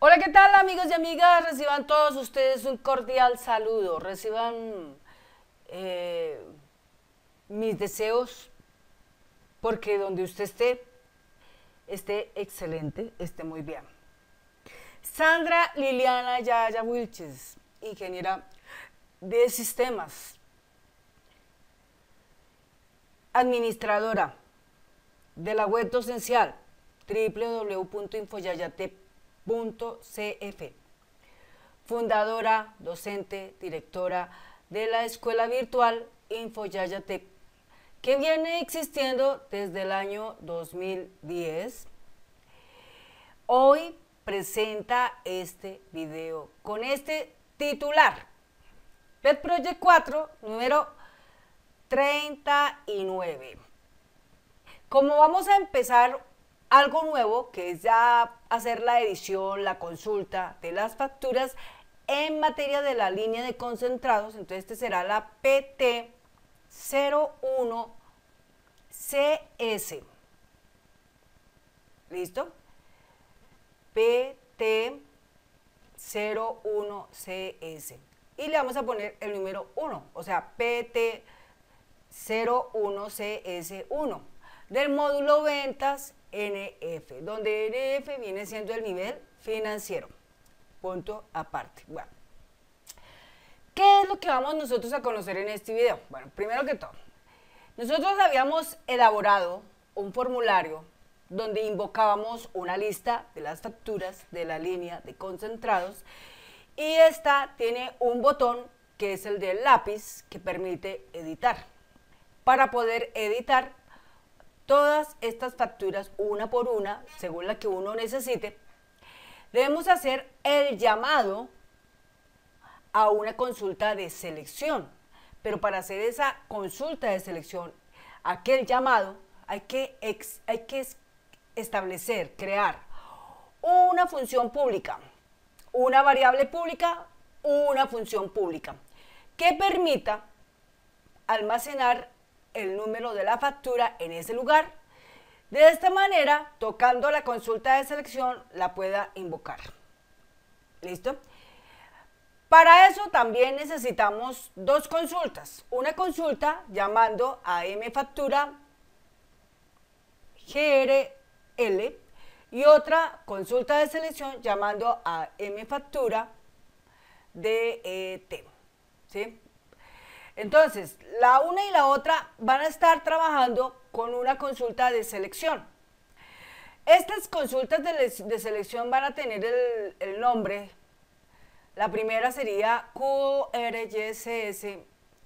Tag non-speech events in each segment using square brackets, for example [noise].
Hola, ¿qué tal amigos y amigas? Reciban todos ustedes un cordial saludo. Reciban eh, mis deseos porque donde usted esté, esté excelente, esté muy bien. Sandra Liliana Yaya Wilches, ingeniera de sistemas, administradora de la web docencial www.infoyayate.com .cf. Fundadora, docente, directora de la escuela virtual InfoYayatep, que viene existiendo desde el año 2010. Hoy presenta este video con este titular. Pet Project 4, número 39. Como vamos a empezar algo nuevo, que es ya hacer la edición, la consulta de las facturas en materia de la línea de concentrados. Entonces, esta será la PT 01CS. ¿Listo? PT 01CS. Y le vamos a poner el número 1, o sea, PT 01CS1 del módulo ventas NF, donde NF viene siendo el nivel financiero. Punto aparte. Bueno, ¿qué es lo que vamos nosotros a conocer en este video? Bueno, primero que todo, nosotros habíamos elaborado un formulario donde invocábamos una lista de las facturas de la línea de concentrados y esta tiene un botón que es el del lápiz que permite editar. Para poder editar todas estas facturas una por una, según la que uno necesite, debemos hacer el llamado a una consulta de selección. Pero para hacer esa consulta de selección, aquel llamado, hay que, hay que establecer, crear una función pública, una variable pública, una función pública, que permita almacenar el número de la factura en ese lugar. De esta manera, tocando la consulta de selección, la pueda invocar. ¿Listo? Para eso también necesitamos dos consultas. Una consulta llamando a mfactura GRL y otra consulta de selección llamando a mfactura DET. ¿sí? Entonces, la una y la otra van a estar trabajando con una consulta de selección. Estas consultas de, selección van a tener el, nombre. La primera sería QRYCS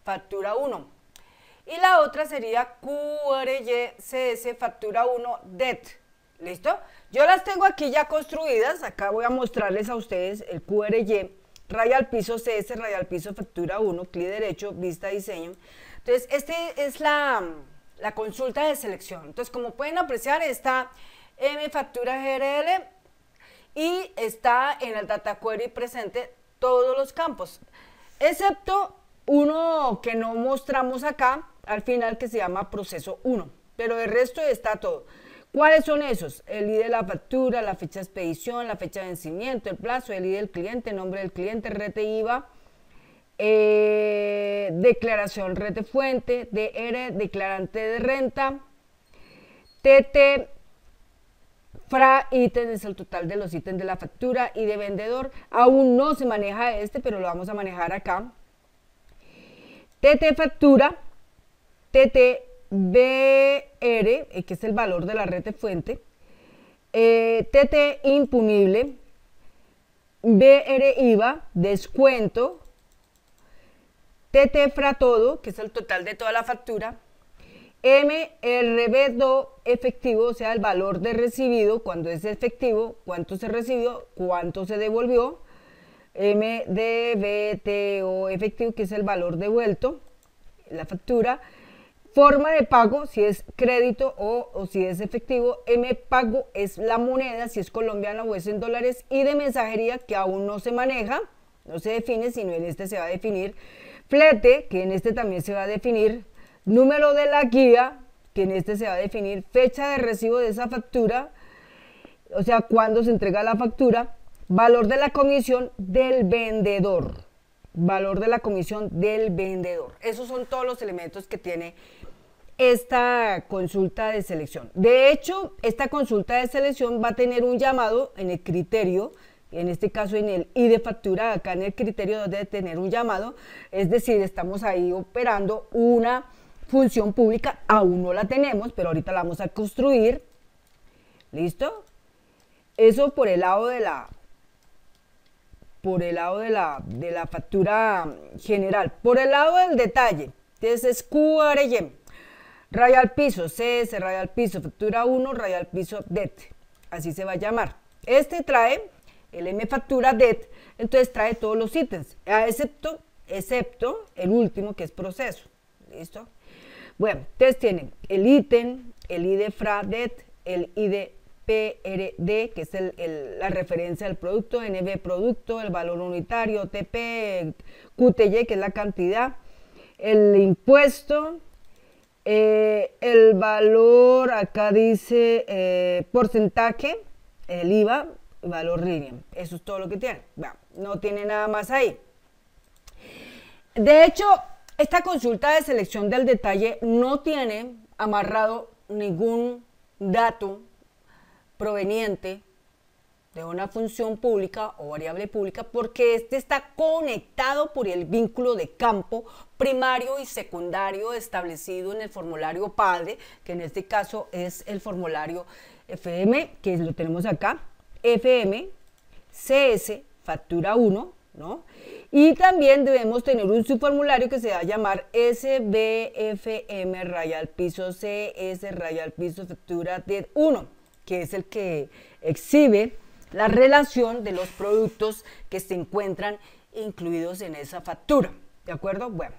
Factura 1 y la otra sería QRYCS Factura 1 DET. ¿Listo? Yo las tengo aquí ya construidas. Acá voy a mostrarles a ustedes el QRY raya al piso CS, raya al piso factura 1, clic derecho, vista diseño. Entonces, esta es la, la, consulta de selección. Entonces, como pueden apreciar, está M factura GRL y está en el data query presente todos los campos, excepto uno que no mostramos acá al final que se llama proceso 1, pero el resto está todo. ¿Cuáles son esos? El ID de la factura, la fecha de expedición, la fecha de vencimiento, el plazo, el ID e del cliente, nombre del cliente, rete IVA, eh, declaración rete fuente, DR, declarante de renta, TT, FRA, ítems, el total de los ítems de la factura y de vendedor. Aún no se maneja este, pero lo vamos a manejar acá. TT factura, TT BR, eh, que es el valor de la red de fuente, TT eh, impunible, BR IVA, descuento, TT fra todo, que es el total de toda la factura, MRB2 efectivo, o sea, el valor de recibido, cuando es efectivo, cuánto se recibió, cuánto se devolvió, MDBTO efectivo, que es el valor devuelto, la factura, Forma de pago, si es crédito o, si es efectivo. M pago es la moneda, si es colombiana o es en dólares. Y de mensajería, que aún no se maneja, no se define, sino en este se va a definir. Flete, que en este también se va a definir. Número de la guía, que en este se va a definir. Fecha de recibo de esa factura, o sea, cuándo se entrega la factura. Valor de la comisión del vendedor. Valor de la comisión del vendedor. Esos son todos los elementos que tiene esta consulta de selección. De hecho, esta consulta de selección va a tener un llamado en el criterio, en este caso en el I de factura, acá en el criterio debe tener un llamado, es decir, estamos ahí operando una función pública, aún no la tenemos, pero ahorita la vamos a construir. ¿Listo? Eso por el lado de la por el lado de la, factura general. Por el lado del detalle, entonces es QRGM. Raya al piso, CS, raya al piso, factura 1, raya al piso, DET. Así se va a llamar. Este trae el M factura DET, entonces trae todos los ítems, excepto, excepto el último que es proceso. ¿Listo? Bueno, ustedes tienen el ítem, el ID Det, el IDPRD, que es la referencia del producto, NB producto, el valor unitario, TP, QTY, que es la cantidad, el impuesto, eh, el valor, acá dice eh, porcentaje, el IVA, valor línea. Eso es todo lo que tiene. no tiene nada más ahí. De hecho, esta consulta de selección del detalle no tiene amarrado ningún dato proveniente de una función pública o variable pública porque éste está conectado por el vínculo de campo primario y secundario establecido en el formulario padre, que en este caso es el formulario FM, que lo tenemos acá, FM, CS, factura 1, ¿no? Y también debemos tener un subformulario que se va a llamar SBFM rayal piso CS rayal piso factura 1, que es el que exhibe la relación de los productos que se encuentran incluidos en esa factura. ¿De acuerdo? Bueno,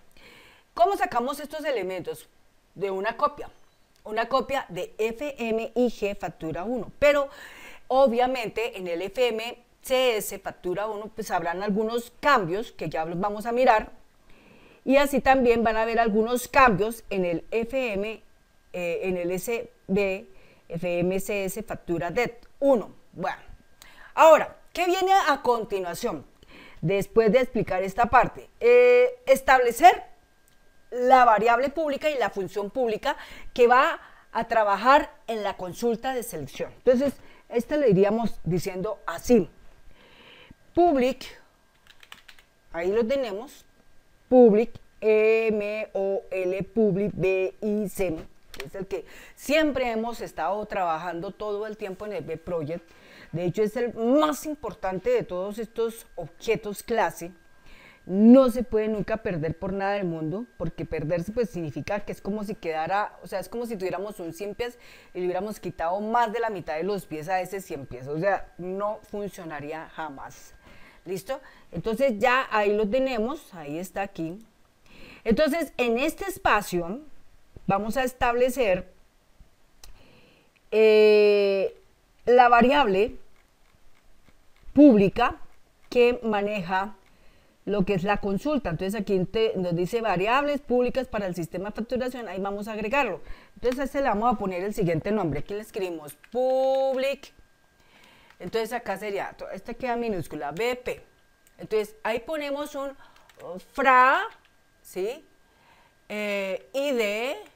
¿cómo sacamos estos elementos? De una copia, una copia de FMIG factura 1, pero obviamente en el FMCS factura 1 pues habrán algunos cambios que ya los vamos a mirar y así también van a haber algunos cambios en el FM, eh, en el SB, FMCS factura DET 1. Bueno, Ahora, ¿qué viene a continuación? Después de explicar esta parte, eh, establecer la variable pública y la función pública que va a trabajar en la consulta de selección. Entonces, esta le iríamos diciendo así. Public, ahí lo tenemos, public, M-O-L, public, B-I-C, es el que siempre hemos estado trabajando todo el tiempo en el B-Project, de hecho es el más importante de todos estos objetos clase, no se puede nunca perder por nada del mundo, porque perderse pues significa que es como si quedara, o sea, es como si tuviéramos un 100 pies y le hubiéramos quitado más de la mitad de los pies a ese 100 pies, o sea, no funcionaría jamás. ¿Listo? Entonces ya ahí lo tenemos, ahí está aquí. Entonces, en este espacio vamos a establecer eh, la variable pública que maneja lo que es la consulta. Entonces aquí nos dice variables públicas para el sistema de facturación, ahí vamos a agregarlo. Entonces a este le vamos a poner el siguiente nombre, aquí le escribimos public, entonces acá sería, esta queda minúscula, BP. Entonces ahí ponemos un uh, fra, ¿sí? Eh, ID,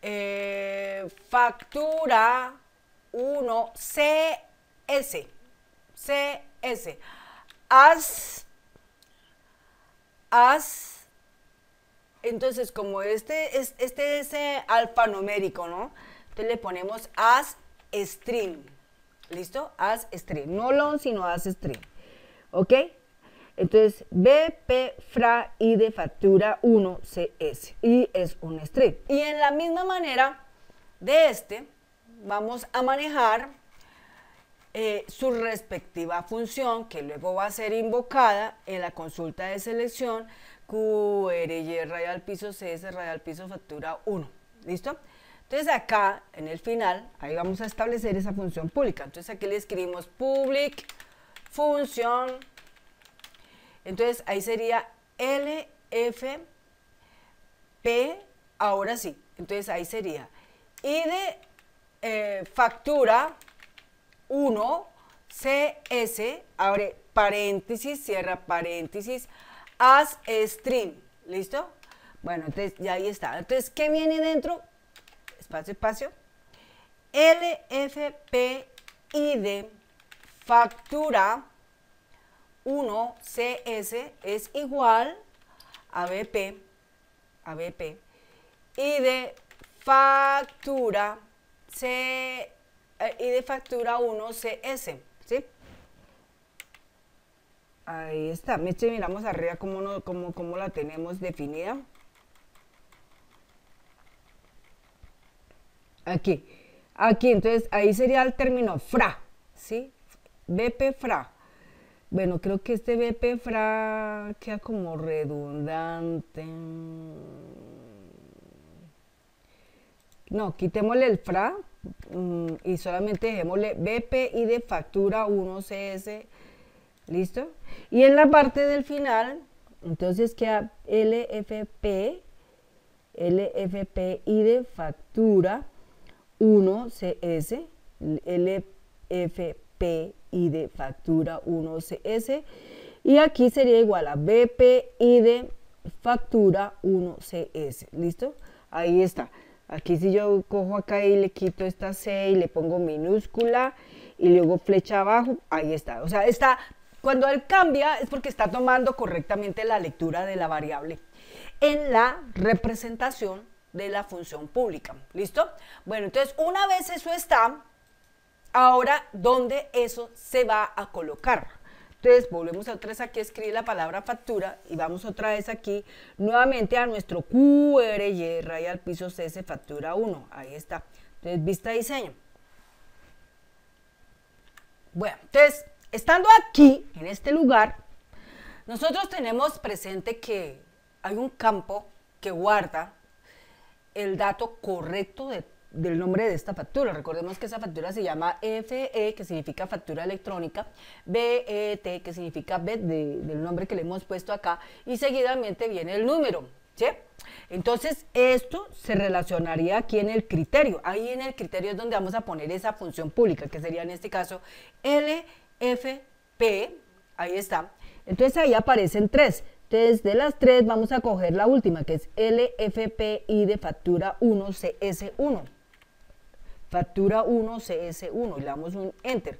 eh, factura 1 CS, CS S. As, as, entonces como este, es, este es eh, alfanumérico, ¿no? Entonces le ponemos as string, ¿listo? As string, no long, sino as string, ¿ok? Entonces, BP fra y de factura 1 CS y es un string. Y en la misma manera de este, vamos a manejar eh, su respectiva función, que luego va a ser invocada en la consulta de selección QRY radial piso CS radial piso factura 1. ¿Listo? Entonces acá, en el final, ahí vamos a establecer esa función pública. Entonces aquí le escribimos public función. Entonces ahí sería LFP, ahora sí. Entonces ahí sería ID eh, factura 1 CS, abre paréntesis, cierra paréntesis, as string. ¿Listo? Bueno, entonces ya ahí está. Entonces, ¿qué viene dentro? Espacio, espacio. LFPID factura 1CS es igual a BP, a BP, y de factura C eh, y de factura 1CS, ¿sí? Ahí está, Meche, miramos arriba cómo, no, cómo, cómo la tenemos definida. Aquí, aquí, entonces ahí sería el término FRA, ¿sí? BP FRA. Bueno, creo que este BP FRA queda como redundante. No, quitémosle el FRA Mm, y solamente dejémosle y de factura 1CS, ¿listo? Y en la parte del final, entonces queda LFP, y de factura 1CS, y de factura 1CS, y aquí sería igual a y de factura 1CS, ¿listo? Ahí está. Aquí si yo cojo acá y le quito esta C y le pongo minúscula y luego flecha abajo, ahí está. O sea, está, cuando él cambia es porque está tomando correctamente la lectura de la variable en la representación de la función pública. ¿Listo? Bueno, entonces una vez eso está, ahora, ¿dónde eso se va a colocar? Entonces, volvemos otra vez aquí, a escribir la palabra factura y vamos otra vez aquí nuevamente a nuestro QR y al piso CS factura 1. Ahí está. Entonces, vista diseño. Bueno, entonces, estando aquí, en este lugar, nosotros tenemos presente que hay un campo que guarda el dato correcto de del nombre de esta factura. Recordemos que esa factura se llama FE, que significa factura electrónica, BET, que significa BET, del nombre que le hemos puesto acá, y seguidamente viene el número, ¿sí? Entonces, esto se relacionaría aquí en el criterio. Ahí en el criterio es donde vamos a poner esa función pública, que sería en este caso LFP, ahí está. Entonces, ahí aparecen tres. Entonces, de las tres vamos a coger la última, que es y de factura 1CS1 factura 1 CS1 y le damos un enter.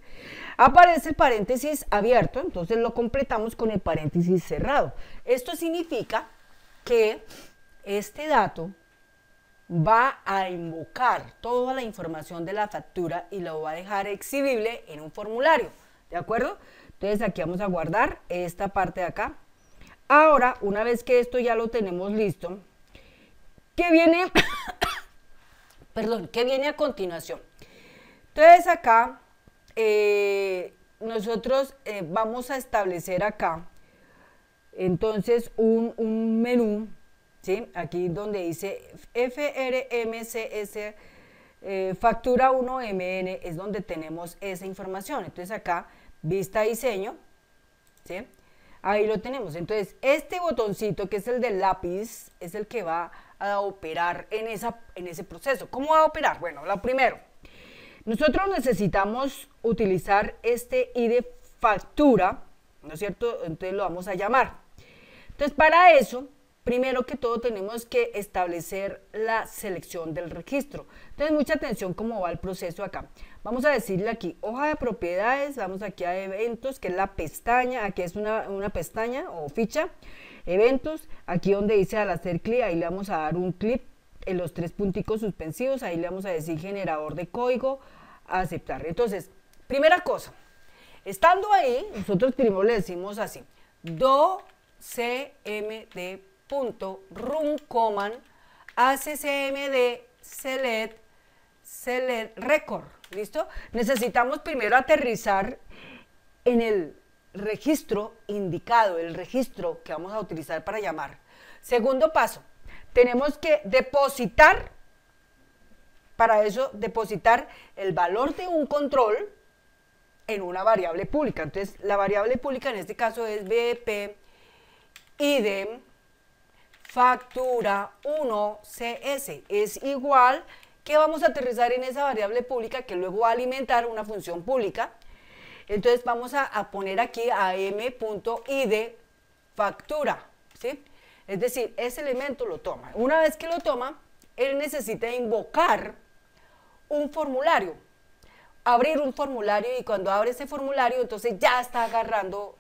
Aparece el paréntesis abierto, entonces lo completamos con el paréntesis cerrado. Esto significa que este dato va a invocar toda la información de la factura y lo va a dejar exhibible en un formulario, ¿de acuerdo? Entonces aquí vamos a guardar esta parte de acá. Ahora, una vez que esto ya lo tenemos listo, ¿Qué viene perdón, que viene a continuación. Entonces acá eh, nosotros eh, vamos a establecer acá entonces un, menú, ¿sí? aquí donde dice FRMCS eh, factura 1MN es donde tenemos esa información. Entonces acá vista diseño, ¿sí? ahí lo tenemos. Entonces este botoncito que es el del lápiz es el que va a operar en, esa, en ese proceso. ¿Cómo va a operar? Bueno, lo primero, nosotros necesitamos utilizar este ID factura, ¿no es cierto? Entonces lo vamos a llamar. Entonces, para eso primero que todo tenemos que establecer la selección del registro. Entonces, mucha atención cómo va el proceso acá. Vamos a decirle aquí, hoja de propiedades, vamos aquí a eventos, que es la pestaña, aquí es una, pestaña o ficha, eventos, aquí donde dice al hacer clic, ahí le vamos a dar un clic en los tres punticos suspensivos, ahí le vamos a decir generador de código, aceptar. Entonces, primera cosa, estando ahí, nosotros primero le decimos así, do cmd run command accmd select select record. ¿Listo? Necesitamos primero aterrizar en el registro indicado, el registro que vamos a utilizar para llamar. Segundo paso, tenemos que depositar, para eso depositar el valor de un control en una variable pública. Entonces, la variable pública en este caso es bp idem factura 1CS es igual que vamos a aterrizar en esa variable pública que luego va a alimentar una función pública. Entonces vamos a, poner aquí a m.id factura, ¿sí? Es decir, ese elemento lo toma. Una vez que lo toma, él necesita invocar un formulario, abrir un formulario y cuando abre ese formulario, entonces ya está agarrando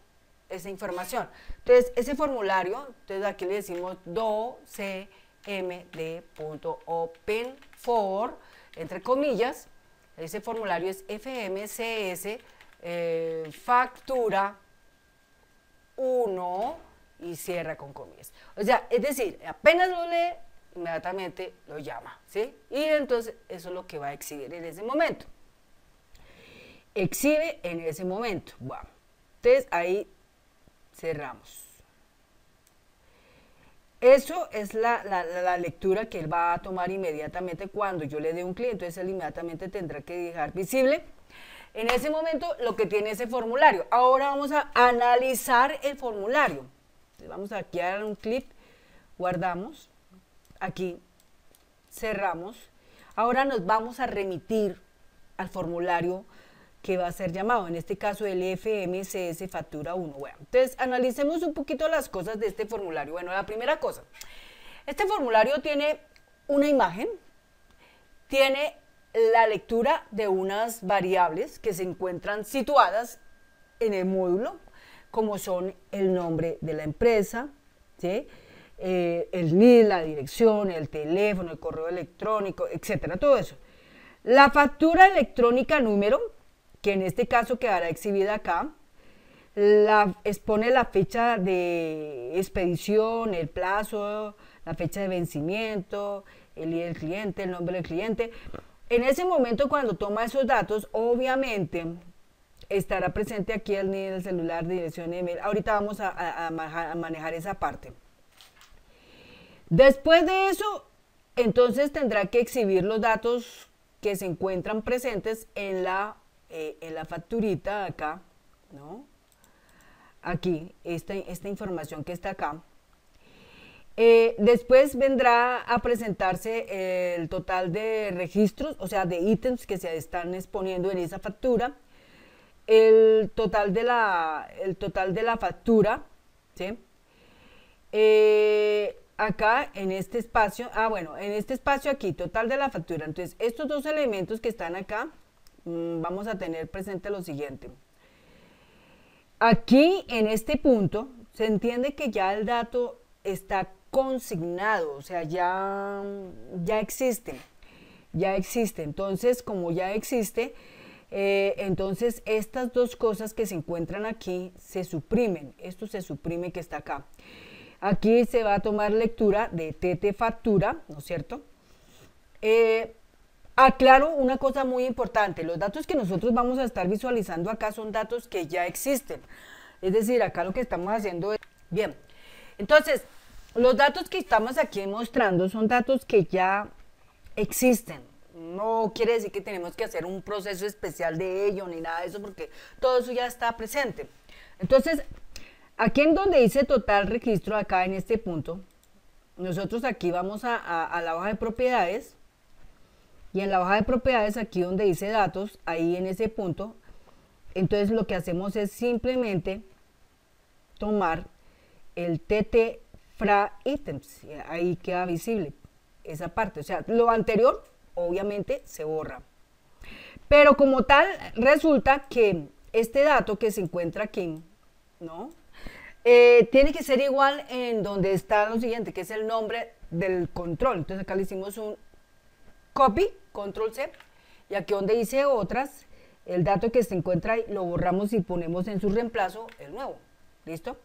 esa información. Entonces, ese formulario, entonces aquí le decimos for, entre comillas, ese formulario es fmcs eh, factura 1 y cierra con comillas. O sea, es decir, apenas lo lee, inmediatamente lo llama, ¿sí? Y entonces eso es lo que va a exhibir en ese momento. Exhibe en ese momento. Bueno, entonces ahí cerramos. Eso es la, lectura que él va a tomar inmediatamente cuando yo le dé un cliente, entonces él inmediatamente tendrá que dejar visible en ese momento lo que tiene ese formulario. Ahora vamos a analizar el formulario. vamos a dar un clip, guardamos, aquí cerramos. Ahora nos vamos a remitir al formulario que va a ser llamado, en este caso el FMCS Factura 1. Bueno, entonces analicemos un poquito las cosas de este formulario. Bueno, la primera cosa, este formulario tiene una imagen, tiene la lectura de unas variables que se encuentran situadas en el módulo, como son el nombre de la empresa, eh, el NID, la dirección, el teléfono, el correo electrónico, etcétera, todo eso. La factura electrónica número, que en este caso quedará exhibida acá, expone la fecha de expedición, el plazo, la fecha de vencimiento, el y del cliente, el nombre del cliente. En ese momento cuando toma esos datos, obviamente estará presente aquí el nivel del celular, dirección email. Ahorita vamos a, manejar esa parte. Después de eso, entonces tendrá que exhibir los datos que se encuentran presentes en la eh, en la facturita acá, ¿no? Aquí, esta, esta información que está acá. Eh, después vendrá a presentarse el total de registros, o sea, de ítems que se están exponiendo en esa factura, el total de la, el total de la factura, ¿sí? Eh, acá en este espacio, ah bueno, en este espacio aquí, total de la factura. Entonces, estos dos elementos que están acá Mm, vamos a tener presente lo siguiente. Aquí, en este punto, se entiende que ya el dato está consignado, o sea, ya, ya existe, ya existe. Entonces, como ya existe, eh, entonces estas dos cosas que se encuentran aquí se suprimen, esto se suprime que está acá. Aquí se va a tomar lectura de TT factura, ¿no es cierto? Eh, Aclaro una cosa muy importante, los datos que nosotros vamos a estar visualizando acá son datos que ya existen. Es decir, acá lo que estamos haciendo es... Bien, entonces, los datos que estamos aquí mostrando son datos que ya existen. No quiere decir que tenemos que hacer un proceso especial de ello ni nada de eso porque todo eso ya está presente. Entonces, aquí en donde dice total registro, acá en este punto, nosotros aquí vamos a, la hoja de propiedades y en la hoja de propiedades, aquí donde dice datos, ahí en ese punto, entonces lo que hacemos es simplemente tomar el TT fra items, ahí queda visible esa parte. O sea, lo anterior obviamente se borra. Pero como tal, resulta que este dato que se encuentra aquí, ¿no? Eh, tiene que ser igual en donde está lo siguiente, que es el nombre del control. Entonces acá le hicimos un copy control C. Y aquí donde dice otras, el dato que se encuentra ahí lo borramos y ponemos en su reemplazo el nuevo. ¿Listo?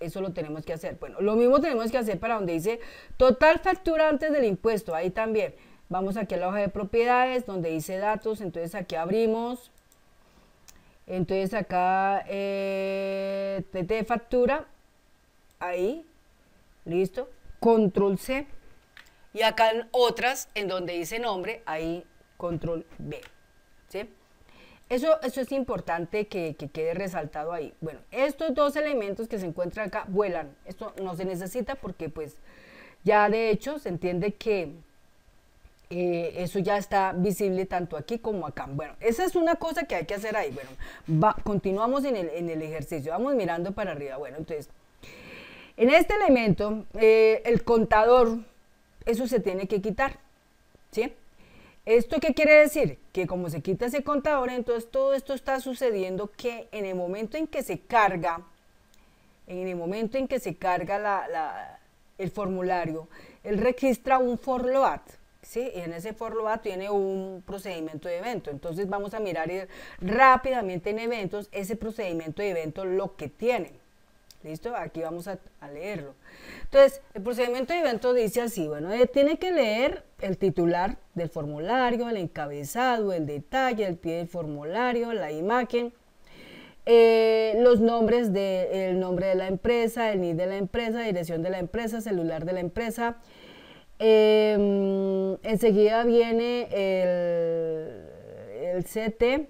Eso lo tenemos que hacer. Bueno, lo mismo tenemos que hacer para donde dice total factura antes del impuesto. Ahí también. Vamos aquí a la hoja de propiedades donde dice datos. Entonces aquí abrimos. Entonces acá eh, de factura. Ahí. Listo. Control C. Y acá en otras, en donde dice nombre, ahí control B. ¿sí? Eso, eso es importante que, quede resaltado ahí. Bueno, estos dos elementos que se encuentran acá vuelan. Esto no se necesita porque pues ya de hecho se entiende que eh, eso ya está visible tanto aquí como acá. Bueno, esa es una cosa que hay que hacer ahí. Bueno, continuamos en el, ejercicio. Vamos mirando para arriba. Bueno, entonces, en este elemento, eh, el contador eso se tiene que quitar. ¿Sí? ¿Esto qué quiere decir? Que como se quita ese contador, entonces todo esto está sucediendo que en el momento en que se carga, en el momento en que se carga el formulario, él registra un for ¿sí? Y en ese for tiene un procedimiento de evento. Entonces vamos a mirar eh, rápidamente en eventos ese procedimiento de evento lo que tiene. ¿Listo? Aquí vamos a, leerlo. Entonces, el procedimiento de evento dice así, bueno, eh, tiene que leer el titular del formulario, el encabezado, el detalle, el pie del formulario, la imagen, eh, los nombres del nombre de la empresa, el NID de la empresa, dirección de la empresa, celular de la empresa. Em, enseguida viene el, el CT,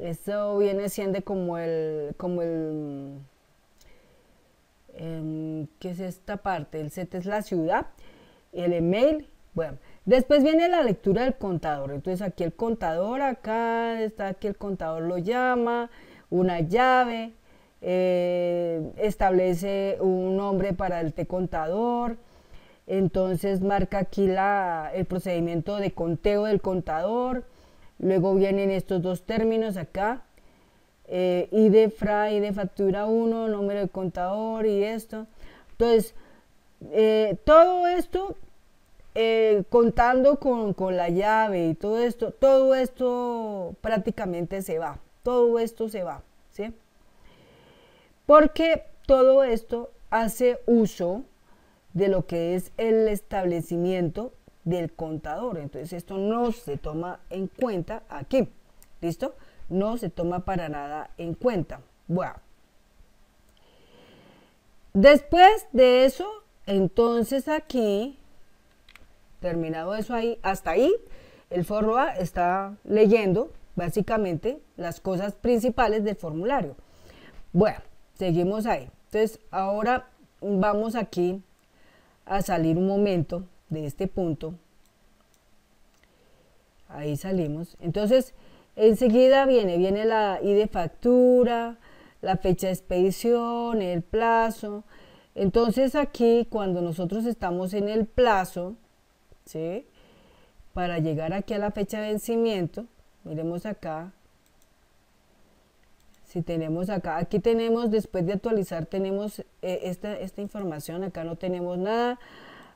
esto viene siendo como el, como el Em, ¿qué es esta parte? El set es la ciudad, el email, bueno. Después viene la lectura del contador. Entonces aquí el contador, acá está aquí el contador lo llama, una llave, eh, establece un nombre para el te contador. Entonces marca aquí el procedimiento de conteo del contador. Luego vienen estos dos términos acá eh, de FRA, de Factura 1, número de contador y esto. Entonces, eh, todo esto, eh, contando con, con, la llave y todo esto, todo esto prácticamente se va, todo esto se va, ¿sí? Porque todo esto hace uso de lo que es el establecimiento del contador. Entonces esto no se toma en cuenta aquí. ¿Listo? no se toma para nada en cuenta. Bueno. Después de eso, entonces aquí, terminado eso ahí, hasta ahí, el forro está leyendo básicamente las cosas principales del formulario. Bueno, seguimos ahí. Entonces, ahora vamos aquí a salir un momento de este punto. Ahí salimos. Entonces, Enseguida viene, viene la ID de factura, la fecha de expedición, el plazo. Entonces aquí cuando nosotros estamos en el plazo, ¿sí? para llegar aquí a la fecha de vencimiento, miremos acá, si tenemos acá, aquí tenemos, después de actualizar, tenemos eh, esta, esta información, acá no tenemos nada,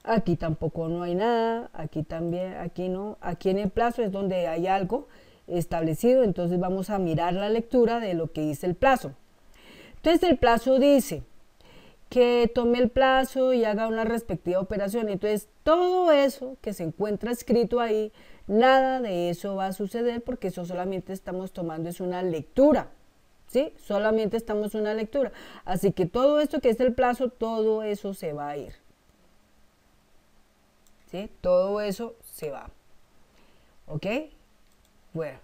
aquí tampoco no hay nada, aquí también, aquí no, aquí en el plazo es donde hay algo, establecido, entonces vamos a mirar la lectura de lo que dice el plazo. Entonces el plazo dice que tome el plazo y haga una respectiva operación. Entonces todo eso que se encuentra escrito ahí, nada de eso va a suceder porque eso solamente estamos tomando es una lectura. ¿Sí? Solamente estamos una lectura. Así que todo esto que es el plazo, todo eso se va a ir. ¿Sí? Todo eso se va. ¿Ok? Bueno,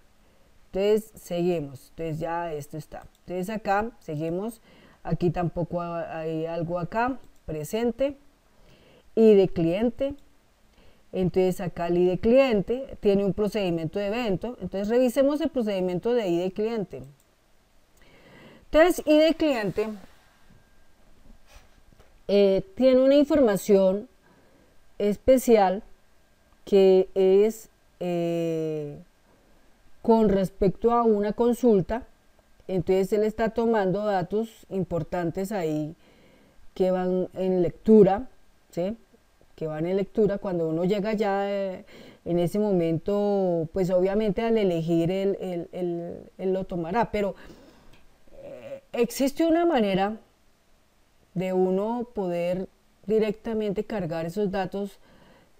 entonces seguimos. Entonces ya esto está. Entonces acá seguimos. Aquí tampoco hay algo acá. Presente. Y de cliente. Entonces acá el ID cliente tiene un procedimiento de evento. Entonces revisemos el procedimiento de ID cliente. Entonces ID cliente eh, tiene una información especial que es eh, con respecto a una consulta, entonces él está tomando datos importantes ahí que van en lectura, ¿sí? que van en lectura, cuando uno llega ya eh, en ese momento, pues obviamente al elegir él, lo tomará, pero eh, existe una manera de uno poder directamente cargar esos datos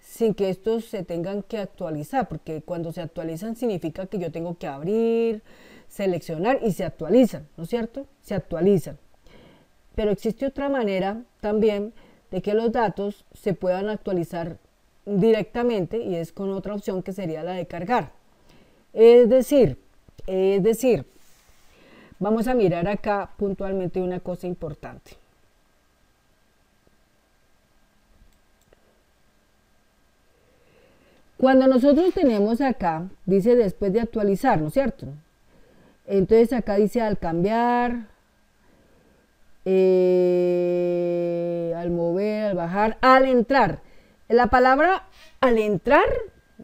sin que estos se tengan que actualizar, porque cuando se actualizan significa que yo tengo que abrir, seleccionar y se actualizan, ¿no es cierto? Se actualizan. Pero existe otra manera también de que los datos se puedan actualizar directamente y es con otra opción que sería la de cargar. Es decir, es decir, vamos a mirar acá puntualmente una cosa importante. Cuando nosotros tenemos acá, dice después de actualizar, ¿no es cierto? Entonces acá dice al cambiar, eh, al mover, al bajar, al entrar. La palabra al entrar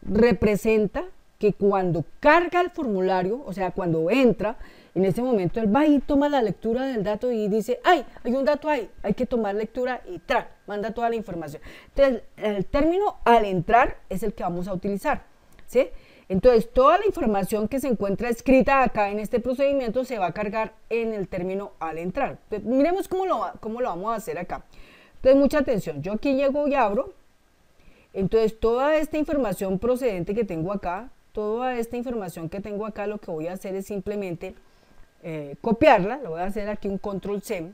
representa que cuando carga el formulario, o sea, cuando entra, en ese momento él va y toma la lectura del dato y dice, ay, hay un dato ahí, hay que tomar lectura y tra, manda toda la información. Entonces, el término al entrar es el que vamos a utilizar, ¿sí? Entonces, toda la información que se encuentra escrita acá en este procedimiento se va a cargar en el término al entrar. miremos cómo lo, cómo lo vamos a hacer acá. Entonces, mucha atención. Yo aquí llego y abro. Entonces, toda esta información procedente que tengo acá, toda esta información que tengo acá, lo que voy a hacer es simplemente eh, copiarla, le voy a hacer aquí un control C.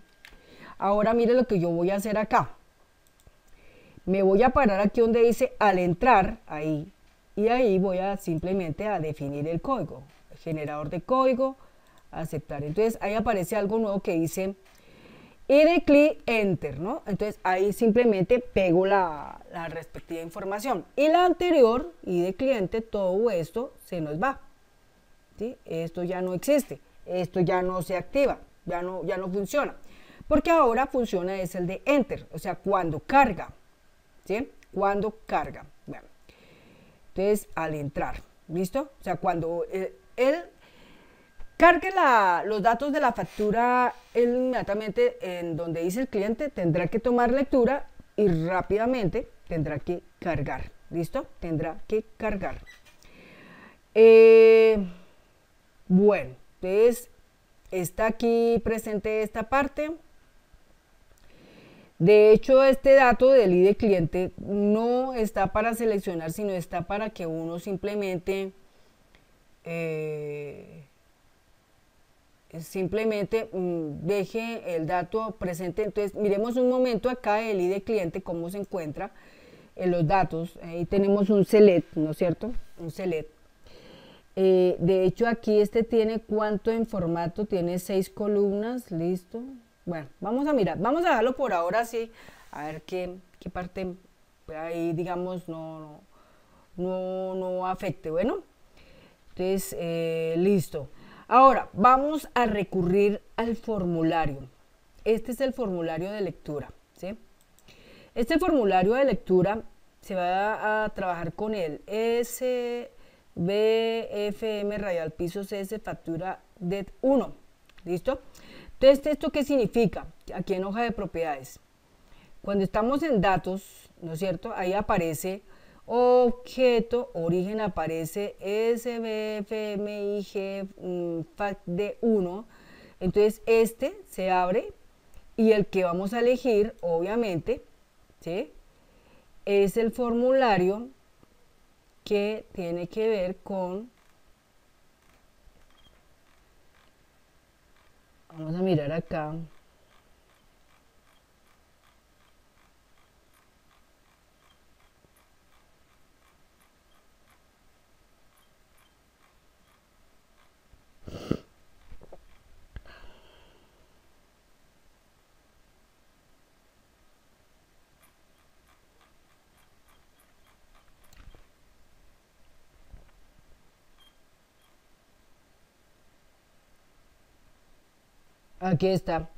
Ahora mire lo que yo voy a hacer acá. Me voy a parar aquí donde dice al entrar, ahí, y ahí voy a simplemente a definir el código, generador de código, aceptar. Entonces ahí aparece algo nuevo que dice y de clic enter, ¿no? Entonces ahí simplemente pego la, respectiva información. Y la anterior, y de cliente, todo esto se nos va. ¿sí? Esto ya no existe esto ya no se activa, ya no, ya no funciona. Porque ahora funciona es el de enter, o sea, cuando carga. ¿Sí? Cuando carga. Bueno, entonces, al entrar, ¿listo? O sea, cuando eh, él, cargue la, los datos de la factura, inmediatamente en donde dice el cliente tendrá que tomar lectura y rápidamente tendrá que cargar. ¿Listo? Tendrá que cargar. Eh, bueno. Entonces, está aquí presente esta parte. De hecho, este dato del ID cliente no está para seleccionar, sino está para que uno simplemente, eh, simplemente mm, deje el dato presente. Entonces, miremos un momento acá el ID cliente, cómo se encuentra en eh, los datos. Ahí tenemos un select, ¿no es cierto? Un select. Eh, de hecho, aquí este tiene cuánto en formato, tiene seis columnas, listo. Bueno, vamos a mirar, vamos a dejarlo por ahora así, a ver qué, parte ahí, digamos, no, no, no afecte. Bueno, entonces, eh, listo. Ahora, vamos a recurrir al formulario. Este es el formulario de lectura, ¿sí? Este formulario de lectura se va a trabajar con el S, BFM radial piso CS factura DET 1. ¿Listo? Entonces, ¿esto qué significa? Aquí en hoja de propiedades. Cuando estamos en datos, ¿no es cierto? Ahí aparece objeto, origen aparece SBFMIG mm, fact, D, 1 Entonces, este se abre y el que vamos a elegir, obviamente, ¿sí? es el formulario que tiene que ver con... Vamos a mirar acá. Aquí está.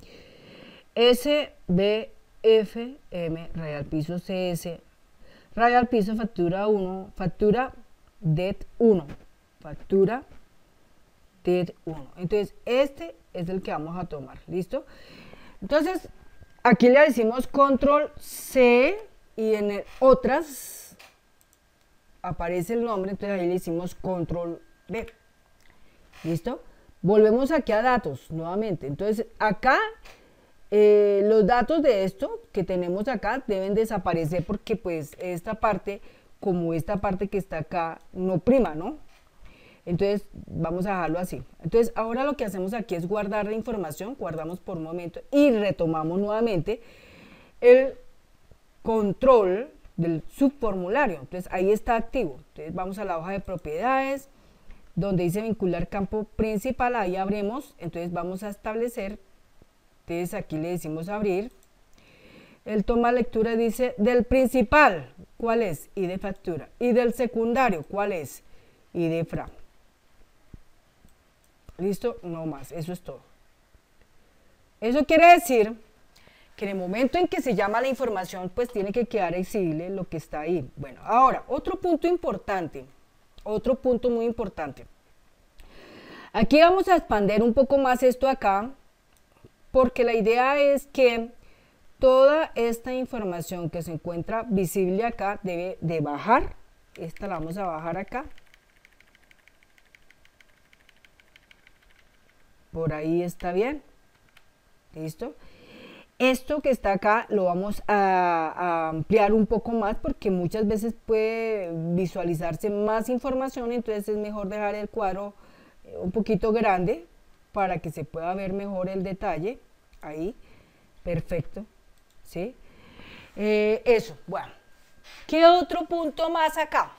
SBFM, raya piso CS, raya piso factura 1, factura DET 1, factura DET 1. Entonces, este es el que vamos a tomar, ¿listo? Entonces, aquí le decimos control C y en otras aparece el nombre, entonces ahí le hicimos control B. ¿Listo? Volvemos aquí a datos nuevamente. Entonces, acá eh, los datos de esto que tenemos acá deben desaparecer porque pues esta parte, como esta parte que está acá, no prima, ¿no? Entonces, vamos a dejarlo así. Entonces, ahora lo que hacemos aquí es guardar la información, guardamos por un momento y retomamos nuevamente el control del subformulario. Entonces, ahí está activo. Entonces, vamos a la hoja de propiedades donde dice vincular campo principal, ahí abrimos, entonces vamos a establecer, entonces aquí le decimos abrir, el toma lectura dice del principal, ¿cuál es? Y de factura, y del secundario, ¿cuál es? Y de fra. Listo, no más, eso es todo. Eso quiere decir que en el momento en que se llama la información, pues tiene que quedar exigible lo que está ahí. Bueno, ahora, otro punto importante otro punto muy importante. Aquí vamos a expandir un poco más esto acá, porque la idea es que toda esta información que se encuentra visible acá debe de bajar. Esta la vamos a bajar acá. Por ahí está bien. ¿Listo? Esto que está acá lo vamos a, ampliar un poco más porque muchas veces puede visualizarse más información, entonces es mejor dejar el cuadro eh, un poquito grande para que se pueda ver mejor el detalle. Ahí, perfecto, ¿sí? Eh, eso, bueno. ¿Qué otro punto más acá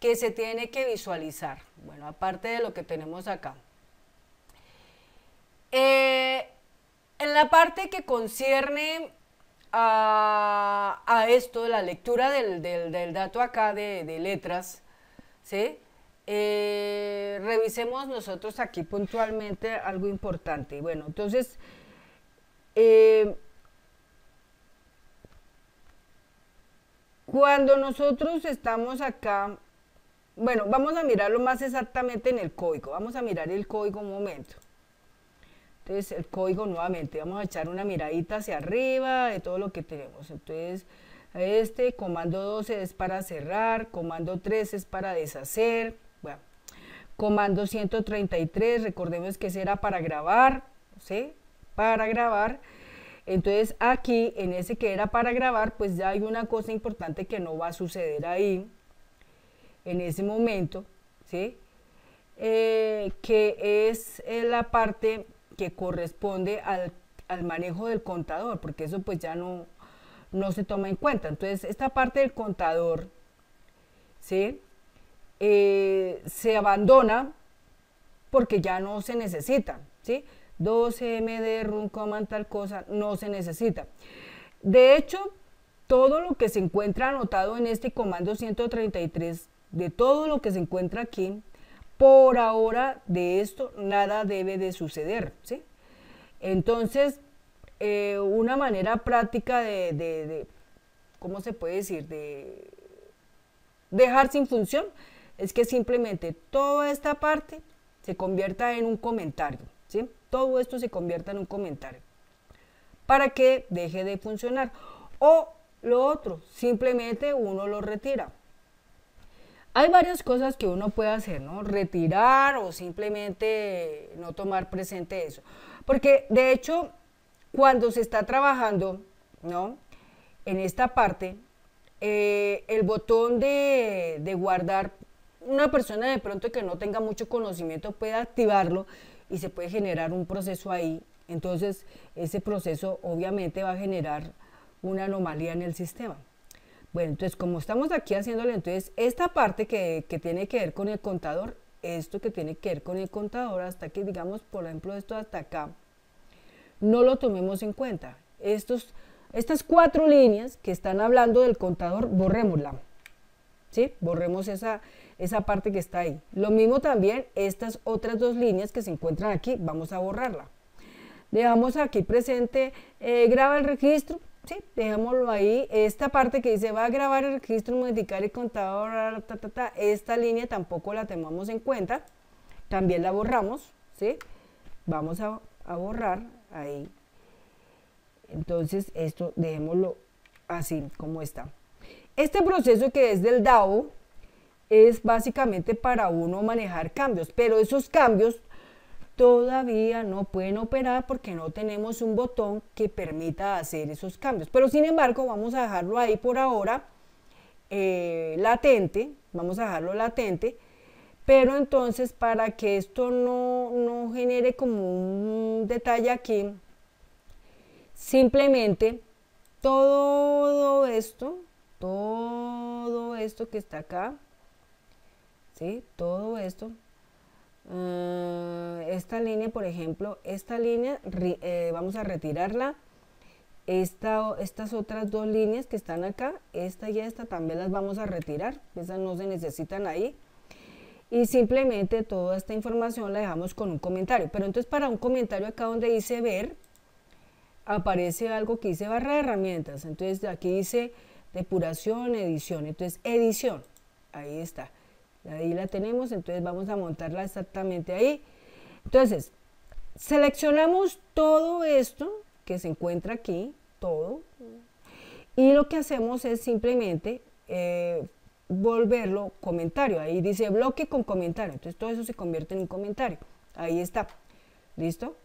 que se tiene que visualizar? Bueno, aparte de lo que tenemos acá. Eh, en la parte que concierne a, esto, la lectura del, dato acá de, letras, eh, revisemos nosotros aquí puntualmente algo importante. Bueno, entonces, eh, cuando nosotros estamos acá, bueno, vamos a mirarlo más exactamente en el código. Vamos a mirar el código un momento. Entonces el código nuevamente, vamos a echar una miradita hacia arriba de todo lo que tenemos. Entonces este comando 12 es para cerrar, comando 3 es para deshacer, bueno, comando 133 recordemos que será para grabar, ¿sí? Para grabar. Entonces aquí en ese que era para grabar, pues ya hay una cosa importante que no va a suceder ahí en ese momento, ¿sí? Eh, que es eh, la parte que corresponde al, manejo del contador, porque eso pues ya no, no se toma en cuenta. Entonces, esta parte del contador, ¿sí? Eh, se abandona porque ya no se necesita, ¿sí? 12 MD, run command, tal cosa, no se necesita. De hecho, todo lo que se encuentra anotado en este comando 133, de todo lo que se encuentra aquí, por ahora de esto nada debe de suceder, ¿sí? Entonces, eh, una manera práctica de, de, ¿cómo se puede decir? De dejar sin función es que simplemente toda esta parte se convierta en un comentario, ¿sí? Todo esto se convierta en un comentario para que deje de funcionar. O lo otro, simplemente uno lo retira. Hay varias cosas que uno puede hacer, ¿no? Retirar o simplemente no tomar presente eso. Porque de hecho, cuando se está trabajando, ¿no? En esta parte, eh, el botón de guardar, una persona de pronto que no tenga mucho conocimiento puede activarlo y se puede generar un proceso ahí. Entonces, ese proceso obviamente va a generar una anomalía en el sistema. Bueno, entonces como estamos aquí haciéndole, entonces esta parte que, tiene que ver con el contador, esto que tiene que ver con el contador, hasta que digamos, por ejemplo, esto hasta acá, no lo tomemos en cuenta. Estos, estas cuatro líneas que están hablando del contador, borrémosla. ¿Sí? Borremos esa, esa parte que está ahí. Lo mismo también estas otras dos líneas que se encuentran aquí, vamos a borrarla. Dejamos aquí presente, eh, graba el registro, sí, ahí. Esta parte que dice va a grabar el registro, modificar el contador, esta línea tampoco la tomamos en cuenta. También la borramos, ¿sí? Vamos a, a borrar ahí. Entonces esto dejémoslo así como está. Este proceso que es del DAO es básicamente para uno manejar cambios, pero esos cambios todavía no pueden operar porque no tenemos un botón que permita hacer esos cambios. Pero sin embargo, vamos a dejarlo ahí por ahora eh, latente, vamos a dejarlo latente, pero entonces para que esto no, no genere como un detalle aquí, simplemente todo esto, todo esto que está acá, ¿sí? todo esto Ah, esta línea, por ejemplo, esta línea eh, vamos a retirarla. Esta, estas otras dos líneas que están acá, esta y esta también las vamos a retirar. Esas no se necesitan ahí. Y simplemente toda esta información la dejamos con un comentario. Pero entonces para un comentario acá donde dice ver, aparece algo que dice barra de herramientas. Entonces aquí dice depuración, edición. Entonces edición, ahí está ahí la tenemos, entonces vamos a montarla exactamente ahí. Entonces, seleccionamos todo esto que se encuentra aquí, todo, y lo que hacemos es simplemente eh, volverlo comentario. Ahí dice bloque con comentario, entonces todo eso se convierte en un comentario. Ahí está, ¿listo?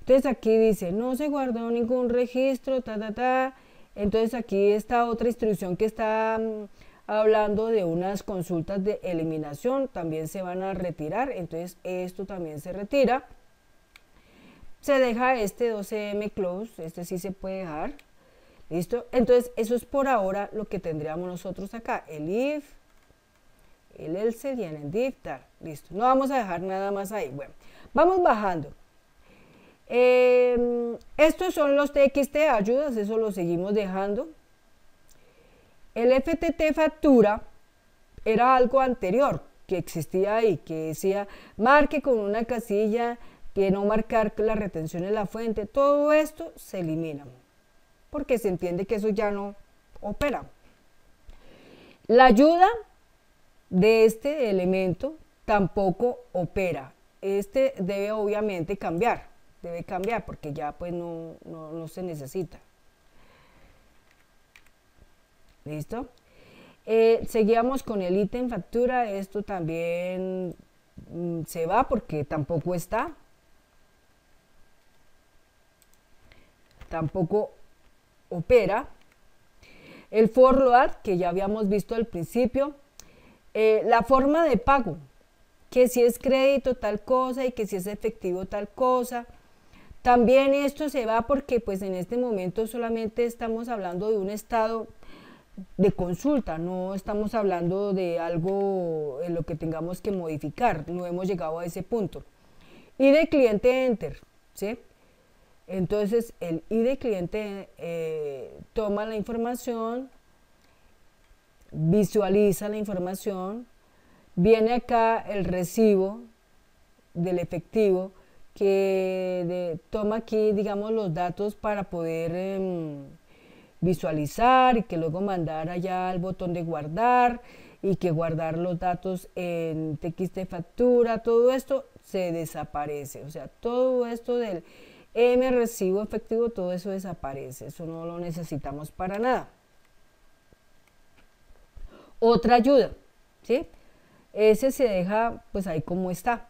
Entonces aquí dice, no se guardó ningún registro, ta, ta, ta. Entonces aquí está otra instrucción que está... Mm, hablando de unas consultas de eliminación, también se van a retirar, entonces esto también se retira. Se deja este 12M close, este sí se puede dejar, ¿listo? Entonces eso es por ahora lo que tendríamos nosotros acá, el if, el else y el endiftar, ¿listo? No vamos a dejar nada más ahí, bueno, vamos bajando. Em, estos son los TXT ayudas, eso lo seguimos dejando, el FTT factura era algo anterior que existía ahí, que decía marque con una casilla que no marcar la retención en la fuente. Todo esto se elimina porque se entiende que eso ya no opera. La ayuda de este elemento tampoco opera. Este debe obviamente cambiar, debe cambiar porque ya pues no, no se necesita. ¿Listo? Eh, seguíamos con el ítem factura. Esto también mm, se va porque tampoco está. Tampoco opera. El forward, que ya habíamos visto al principio. Eh, la forma de pago, que si es crédito tal cosa y que si es efectivo tal cosa. También esto se va porque pues en este momento solamente estamos hablando de un estado de consulta, no estamos hablando de algo en lo que tengamos que modificar, no hemos llegado a ese punto. de cliente enter, ¿sí? Entonces el ID cliente eh, toma la información, visualiza la información, viene acá el recibo del efectivo que toma aquí, digamos, los datos para poder... Em, visualizar y que luego mandar allá al botón de guardar y que guardar los datos en TXT factura, todo esto se desaparece. O sea, todo esto del M recibo efectivo, todo eso desaparece. Eso no lo necesitamos para nada. Otra ayuda, ¿sí? Ese se deja pues ahí como está.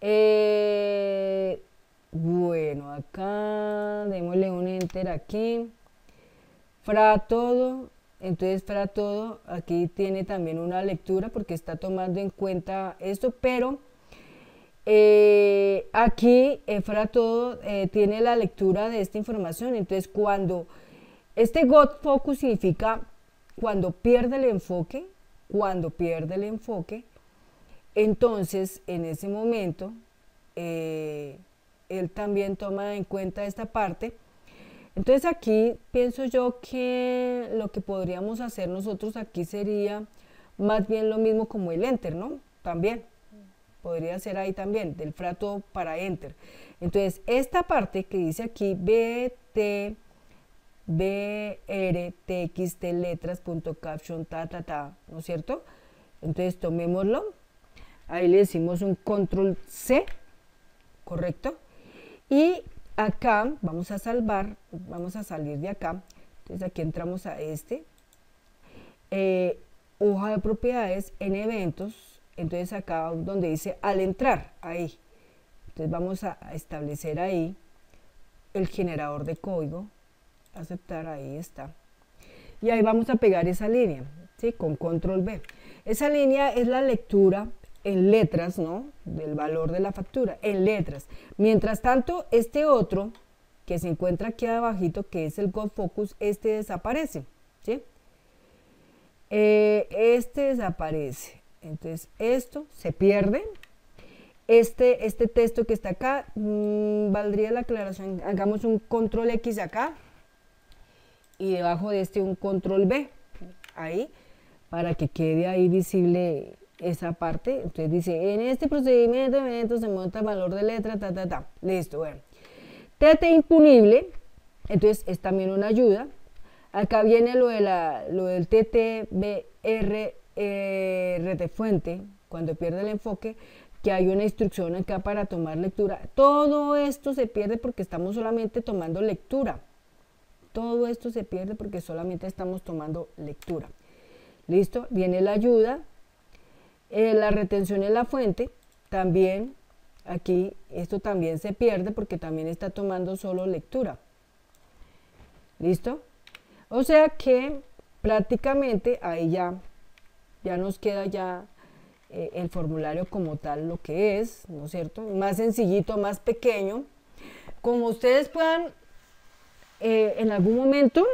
Eh, bueno, acá démosle un enter aquí. Fra todo. Entonces, para todo. Aquí tiene también una lectura porque está tomando en cuenta esto, pero eh, aquí eh, todo eh, tiene la lectura de esta información. Entonces, cuando este got Focus significa cuando pierde el enfoque, cuando pierde el enfoque, entonces en ese momento eh, él también toma en cuenta esta parte. Entonces aquí pienso yo que lo que podríamos hacer nosotros aquí sería más bien lo mismo como el enter, ¿no? También. Podría ser ahí también, del frato para enter. Entonces, esta parte que dice aquí, BT, BRTXT letras punto caption, ta, ta, ta, ¿no es cierto? Entonces, tomémoslo. Ahí le decimos un control C, ¿correcto? Y acá vamos a salvar, vamos a salir de acá. Entonces aquí entramos a este. Eh, hoja de propiedades en eventos. Entonces acá donde dice al entrar, ahí. Entonces vamos a establecer ahí el generador de código. Aceptar, ahí está. Y ahí vamos a pegar esa línea, ¿sí? Con control B. Esa línea es la lectura en letras, ¿no? Del valor de la factura, en letras. Mientras tanto, este otro, que se encuentra aquí abajito, que es el God Focus, este desaparece, ¿sí? Eh, este desaparece. Entonces, esto se pierde. Este, este texto que está acá, mm, valdría la aclaración, hagamos un control X acá y debajo de este un control B, ahí, para que quede ahí visible esa parte. Entonces dice, en este procedimiento de se monta valor de letra, ta, ta, ta. Listo, bueno. TT impunible, entonces es también una ayuda. Acá viene lo, de la, lo del e fuente, cuando pierde el enfoque, que hay una instrucción acá para tomar lectura. Todo esto se pierde porque estamos solamente tomando lectura. Todo esto se pierde porque solamente estamos tomando lectura. Listo, viene la ayuda, eh, la retención en la fuente, también aquí esto también se pierde porque también está tomando solo lectura. ¿Listo? O sea que prácticamente ahí ya, ya nos queda ya eh, el formulario como tal lo que es, ¿no es cierto? Más sencillito, más pequeño. Como ustedes puedan eh, en algún momento,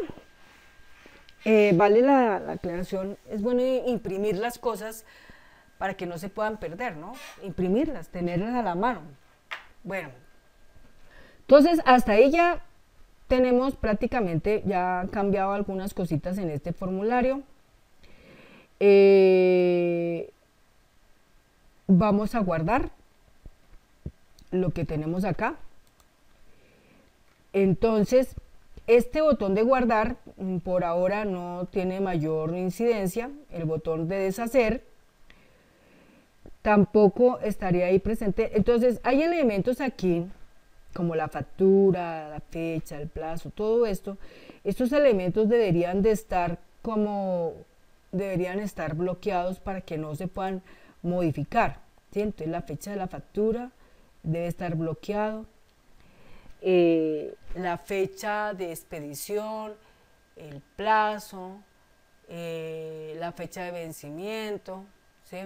vale la, la aclaración, es bueno imprimir las cosas para que no se puedan perder, ¿no? Imprimirlas, tenerlas a la mano. Bueno, entonces hasta ahí ya tenemos prácticamente, ya cambiado algunas cositas en este formulario. Eh, vamos a guardar lo que tenemos acá. Entonces, este botón de guardar mm, por ahora no tiene mayor incidencia. El botón de deshacer tampoco estaría ahí presente. Entonces, hay elementos aquí, como la factura, la fecha, el plazo, todo esto. Estos elementos deberían de estar como deberían estar bloqueados para que no se puedan modificar. Entonces, la fecha de la factura debe estar bloqueado. Eh, la fecha de expedición, el plazo, eh, la fecha de vencimiento, ¿sí?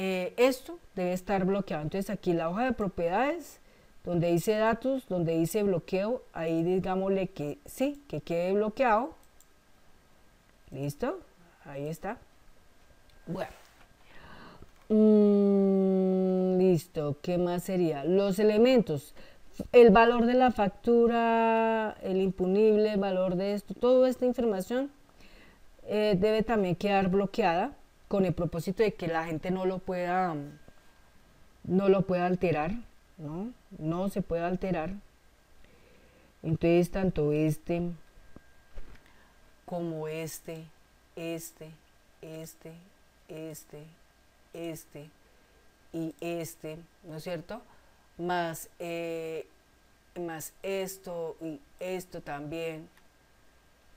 Eh, esto debe estar bloqueado. Entonces aquí la hoja de propiedades, donde dice datos, donde dice bloqueo, ahí digámosle que sí, que quede bloqueado. ¿Listo? Ahí está. Bueno. Mm, listo, ¿qué más sería? Los elementos el valor de la factura, el impunible, valor de esto, toda esta información eh, debe también quedar bloqueada con el propósito de que la gente no lo pueda, no lo pueda alterar, ¿no? No se pueda alterar. Entonces, tanto este como este, este, este, este, este y este, ¿no es cierto? Más, eh, más esto y esto también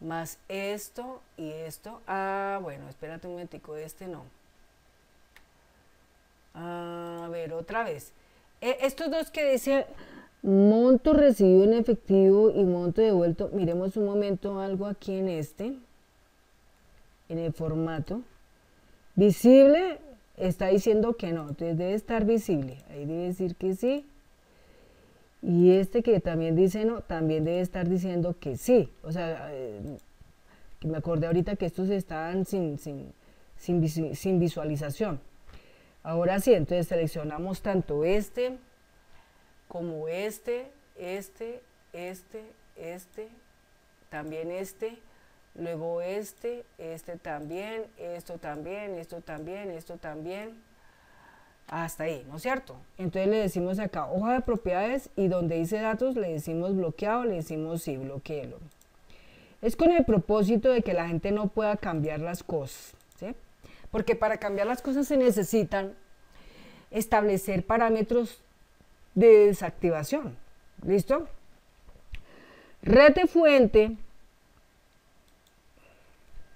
más esto y esto. Ah, bueno, espérate un momentico, este no. Ah, a ver, otra vez. E, estos dos que dice monto recibido en efectivo y monto devuelto, miremos un momento algo aquí en este, en el formato. Visible está diciendo que no, entonces debe estar visible. Ahí debe decir que sí. Y este que también dice no, también debe estar diciendo que sí. O sea, que eh, me acordé ahorita que estos están sin, sin, visualización. Ahora sí, entonces seleccionamos tanto este como este, este, este, este, también este, luego este, este también, esto también, esto también. Esto también hasta ahí, ¿no es cierto? Entonces le decimos acá hoja de propiedades y donde dice datos le decimos bloqueado, le decimos sí, bloqueo. Es con el propósito de que la gente no pueda cambiar las cosas, ¿sí? Porque para cambiar las cosas se necesitan establecer parámetros de desactivación, ¿listo? Rete fuente,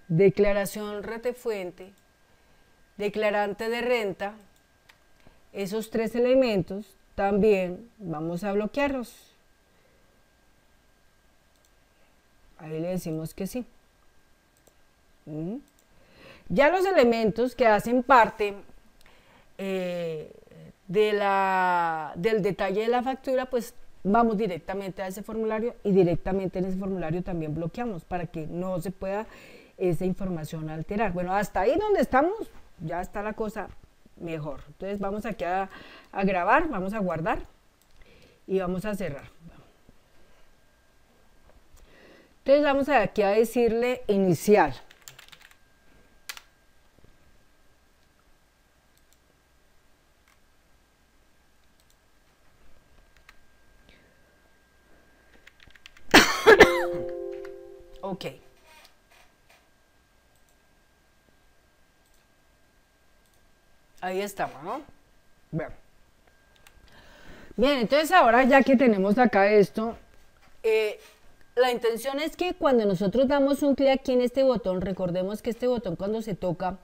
declaración rete fuente, declarante de renta, esos tres elementos también vamos a bloquearlos. Ahí le decimos que sí. ¿Mm? Ya los elementos que hacen parte eh, de la, del detalle de la factura, pues vamos directamente a ese formulario y directamente en ese formulario también bloqueamos para que no se pueda esa información alterar. Bueno, hasta ahí donde estamos, ya está la cosa mejor. Entonces vamos aquí a, grabar, vamos a guardar y vamos a cerrar. Entonces vamos aquí a decirle inicial. [coughs] ok. Ahí estamos, ¿no? Bien. Bien, entonces ahora ya que tenemos acá esto, eh, la intención es que cuando nosotros damos un clic aquí en este botón, recordemos que este botón cuando se toca,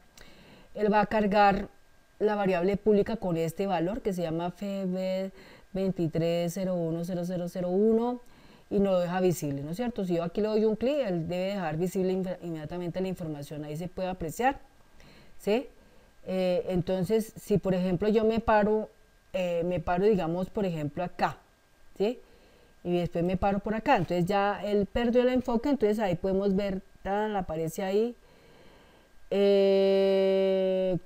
él va a cargar la variable pública con este valor que se llama FB 23010001 y no deja visible, ¿no es cierto? Si yo aquí le doy un clic, él debe dejar visible inmediatamente la información, ahí se puede apreciar, ¿sí? Eh, entonces, si por ejemplo yo me paro, eh, me paro, digamos, por ejemplo, acá, ¿sí? Y después me paro por acá. Entonces ya él perdió el enfoque, entonces ahí podemos ver, tan, aparece ahí. Eh,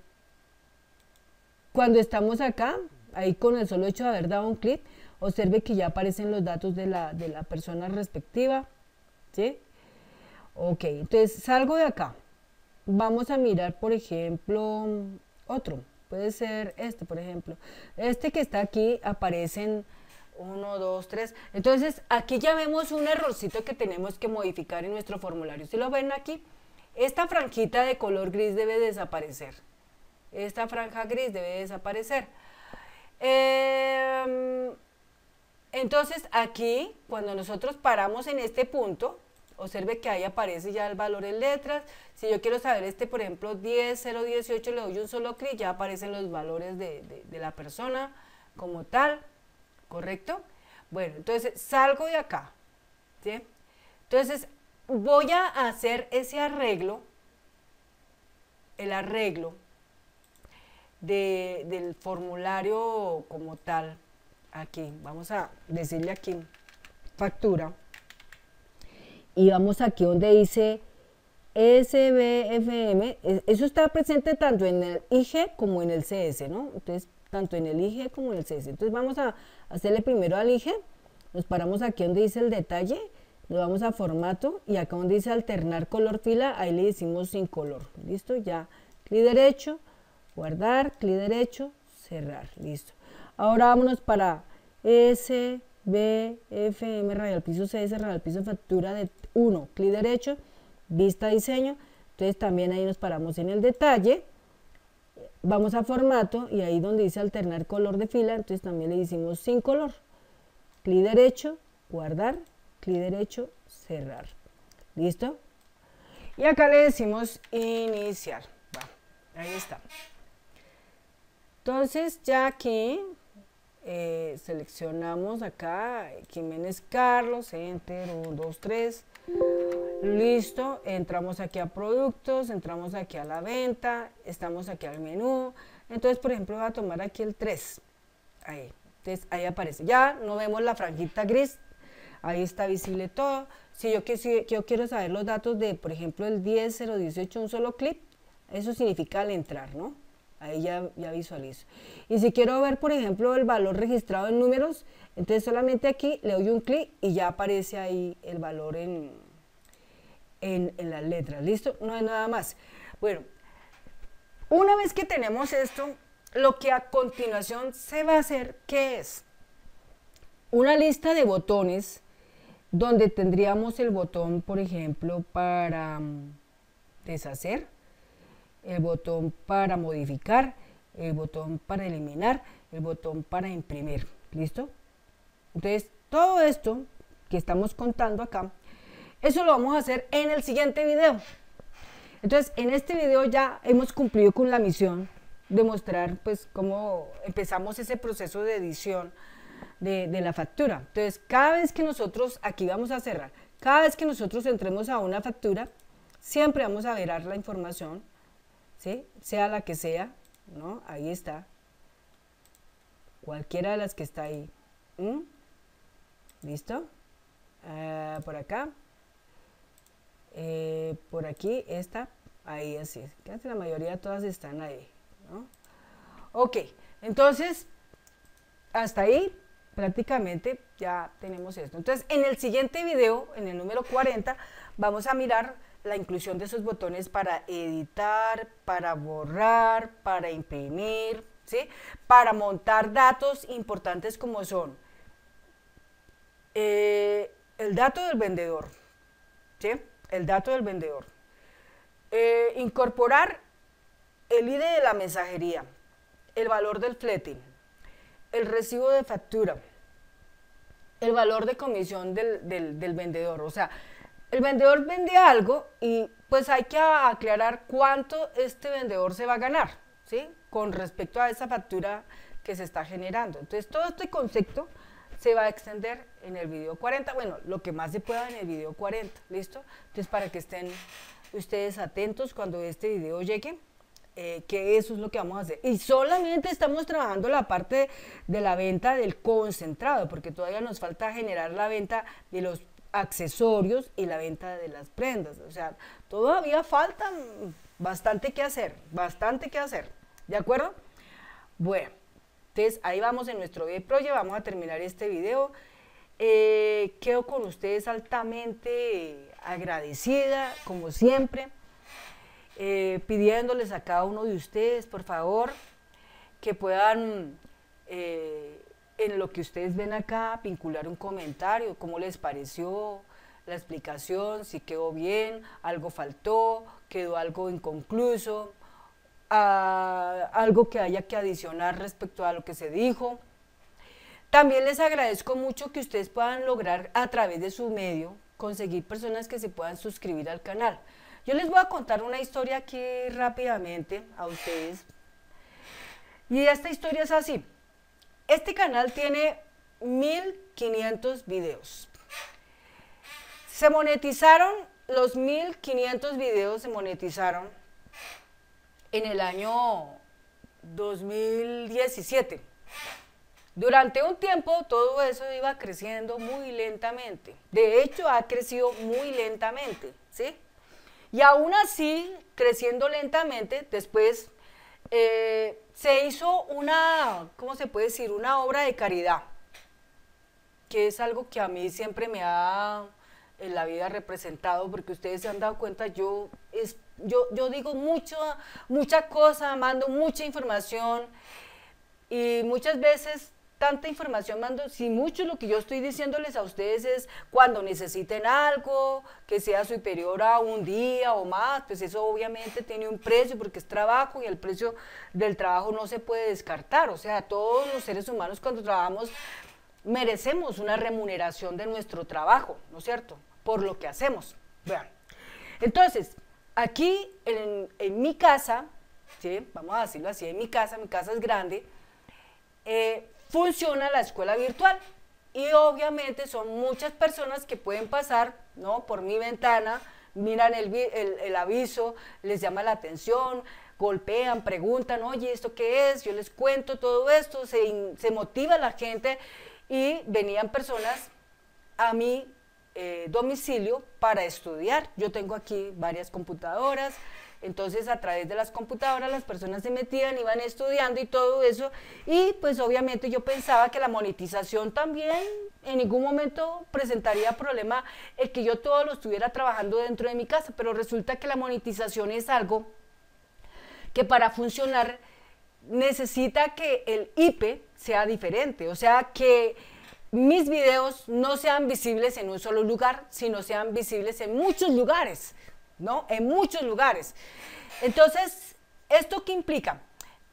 cuando estamos acá, ahí con el solo hecho de haber dado un clic, observe que ya aparecen los datos de la, de la persona respectiva, ¿sí? Ok, entonces salgo de acá Vamos a mirar, por ejemplo, otro. Puede ser este, por ejemplo. Este que está aquí aparecen 1, dos, tres. Entonces, aquí ya vemos un errorcito que tenemos que modificar en nuestro formulario. Si lo ven aquí, esta franjita de color gris debe desaparecer. Esta franja gris debe desaparecer. Em, entonces, aquí, cuando nosotros paramos en este punto, Observe que ahí aparece ya el valor en letras. Si yo quiero saber este, por ejemplo, 10, 0, 18, le doy un solo clic, ya aparecen los valores de, la persona como tal, ¿correcto? Bueno, entonces salgo de acá, Entonces voy a hacer ese arreglo, el arreglo del formulario como tal, aquí, vamos a decirle aquí, factura, y vamos aquí donde dice SBFM, e, eso está presente tanto en el IG como en el CS, ¿no? Entonces, tanto en el IG como en el CS. Entonces, vamos a hacerle primero al IG, nos paramos aquí donde dice el detalle, nos vamos a formato y acá donde dice alternar color fila, ahí le decimos sin color. ¿Listo? Ya, clic derecho, guardar, clic derecho, cerrar. Listo. Ahora vámonos para SBFM, radial piso CS, radial piso factura de 1, clic derecho, vista diseño, entonces también ahí nos paramos en el detalle, vamos a formato y ahí donde dice alternar color de fila, entonces también le hicimos sin color, clic derecho, guardar, clic derecho, cerrar, ¿listo? Y acá le decimos iniciar, ahí está. Entonces ya aquí eh, seleccionamos acá Jiménez Carlos, Enter, 1, 2, 3, Listo, entramos aquí a productos, entramos aquí a la venta, estamos aquí al menú. Entonces, por ejemplo, voy a tomar aquí el 3. Ahí, entonces ahí aparece. Ya no vemos la franjita gris, ahí está visible todo. Si yo, quiero saber los datos de, por ejemplo, el 10, un solo clic, eso significa al entrar, ¿no? Ahí ya, visualizo. Y si quiero ver, por ejemplo, el valor registrado en números, entonces solamente aquí le doy un clic y ya aparece ahí el valor en, en, en las letras. ¿Listo? No hay nada más. Bueno, una vez que tenemos esto, lo que a continuación se va a hacer, que es? Una lista de botones donde tendríamos el botón, por ejemplo, para mm, deshacer el botón para modificar, el botón para eliminar, el botón para imprimir. ¿Listo? Entonces, todo esto que estamos contando acá, eso lo vamos a hacer en el siguiente video. Entonces, en este video ya hemos cumplido con la misión de mostrar pues cómo empezamos ese proceso de edición de, de la factura. Entonces, cada vez que nosotros, aquí vamos a cerrar, cada vez que nosotros entremos a una factura, siempre vamos a verar la información sea la que sea, ¿no? Ahí está. Cualquiera de las que está ahí. ¿Mm? ¿Listo? Ah, por acá. Eh, por aquí, está, Ahí, así. que la mayoría todas están ahí, ¿no? Ok, entonces, hasta ahí prácticamente ya tenemos esto. Entonces, en el siguiente video, en el número 40, vamos a mirar la inclusión de esos botones para editar, para borrar, para imprimir, ¿sí? para montar datos importantes como son eh, el dato del vendedor, ¿sí? el dato del vendedor, eh, incorporar el ID de la mensajería, el valor del flete, el recibo de factura, el valor de comisión del, del vendedor, o sea, el vendedor vende algo y pues hay que aclarar cuánto este vendedor se va a ganar, ¿sí? Con respecto a esa factura que se está generando. Entonces, todo este concepto se va a extender en el video 40, bueno, lo que más se pueda en el video 40, ¿listo? Entonces, para que estén ustedes atentos cuando este video llegue, eh, que eso es lo que vamos a hacer. Y solamente estamos trabajando la parte de la venta del concentrado, porque todavía nos falta generar la venta de los accesorios y la venta de las prendas. O sea, todavía falta bastante que hacer, bastante que hacer. ¿De acuerdo? Bueno, entonces ahí vamos en nuestro video vamos a terminar este video. Eh, quedo con ustedes altamente agradecida, como siempre, eh, pidiéndoles a cada uno de ustedes, por favor, que puedan eh, en lo que ustedes ven acá, vincular un comentario, cómo les pareció la explicación, si quedó bien, algo faltó, quedó algo inconcluso, algo que haya que adicionar respecto a lo que se dijo. También les agradezco mucho que ustedes puedan lograr a través de su medio conseguir personas que se puedan suscribir al canal. Yo les voy a contar una historia aquí rápidamente a ustedes. Y esta historia es así. Este canal tiene 1500 videos. Se monetizaron, los 1500 videos se monetizaron en el año 2017. Durante un tiempo todo eso iba creciendo muy lentamente. De hecho, ha crecido muy lentamente, ¿sí? Y aún así, creciendo lentamente, después eh, se hizo una, ¿cómo se puede decir? Una obra de caridad, que es algo que a mí siempre me ha en la vida representado, porque ustedes se han dado cuenta, yo, es, yo, yo digo mucho, mucha cosa, mando mucha información y muchas veces tanta información mando? Si mucho lo que yo estoy diciéndoles a ustedes es cuando necesiten algo que sea superior a un día o más, pues eso obviamente tiene un precio porque es trabajo y el precio del trabajo no se puede descartar. O sea, todos los seres humanos cuando trabajamos merecemos una remuneración de nuestro trabajo, ¿no es cierto? Por lo que hacemos. Vean. Entonces, aquí en, mi casa, ¿sí? vamos a decirlo así, en mi casa, mi casa es grande, eh, funciona la escuela virtual. Y obviamente son muchas personas que pueden pasar por mi ventana, miran el, el, aviso, les llama la atención, golpean, preguntan, oye, ¿esto qué es? Yo les cuento todo esto, se, se motiva la gente y venían personas a mi eh, domicilio para estudiar. Yo tengo aquí varias computadoras, entonces, a través de las computadoras, las personas se metían, iban estudiando y todo eso. Y pues obviamente yo pensaba que la monetización también en ningún momento presentaría problema el que yo todo lo estuviera trabajando dentro de mi casa, pero resulta que la monetización es algo que para funcionar necesita que el IP sea diferente, o sea, que mis videos no sean visibles en un solo lugar, sino sean visibles en muchos lugares. ¿no? En muchos lugares. Entonces, ¿esto qué implica?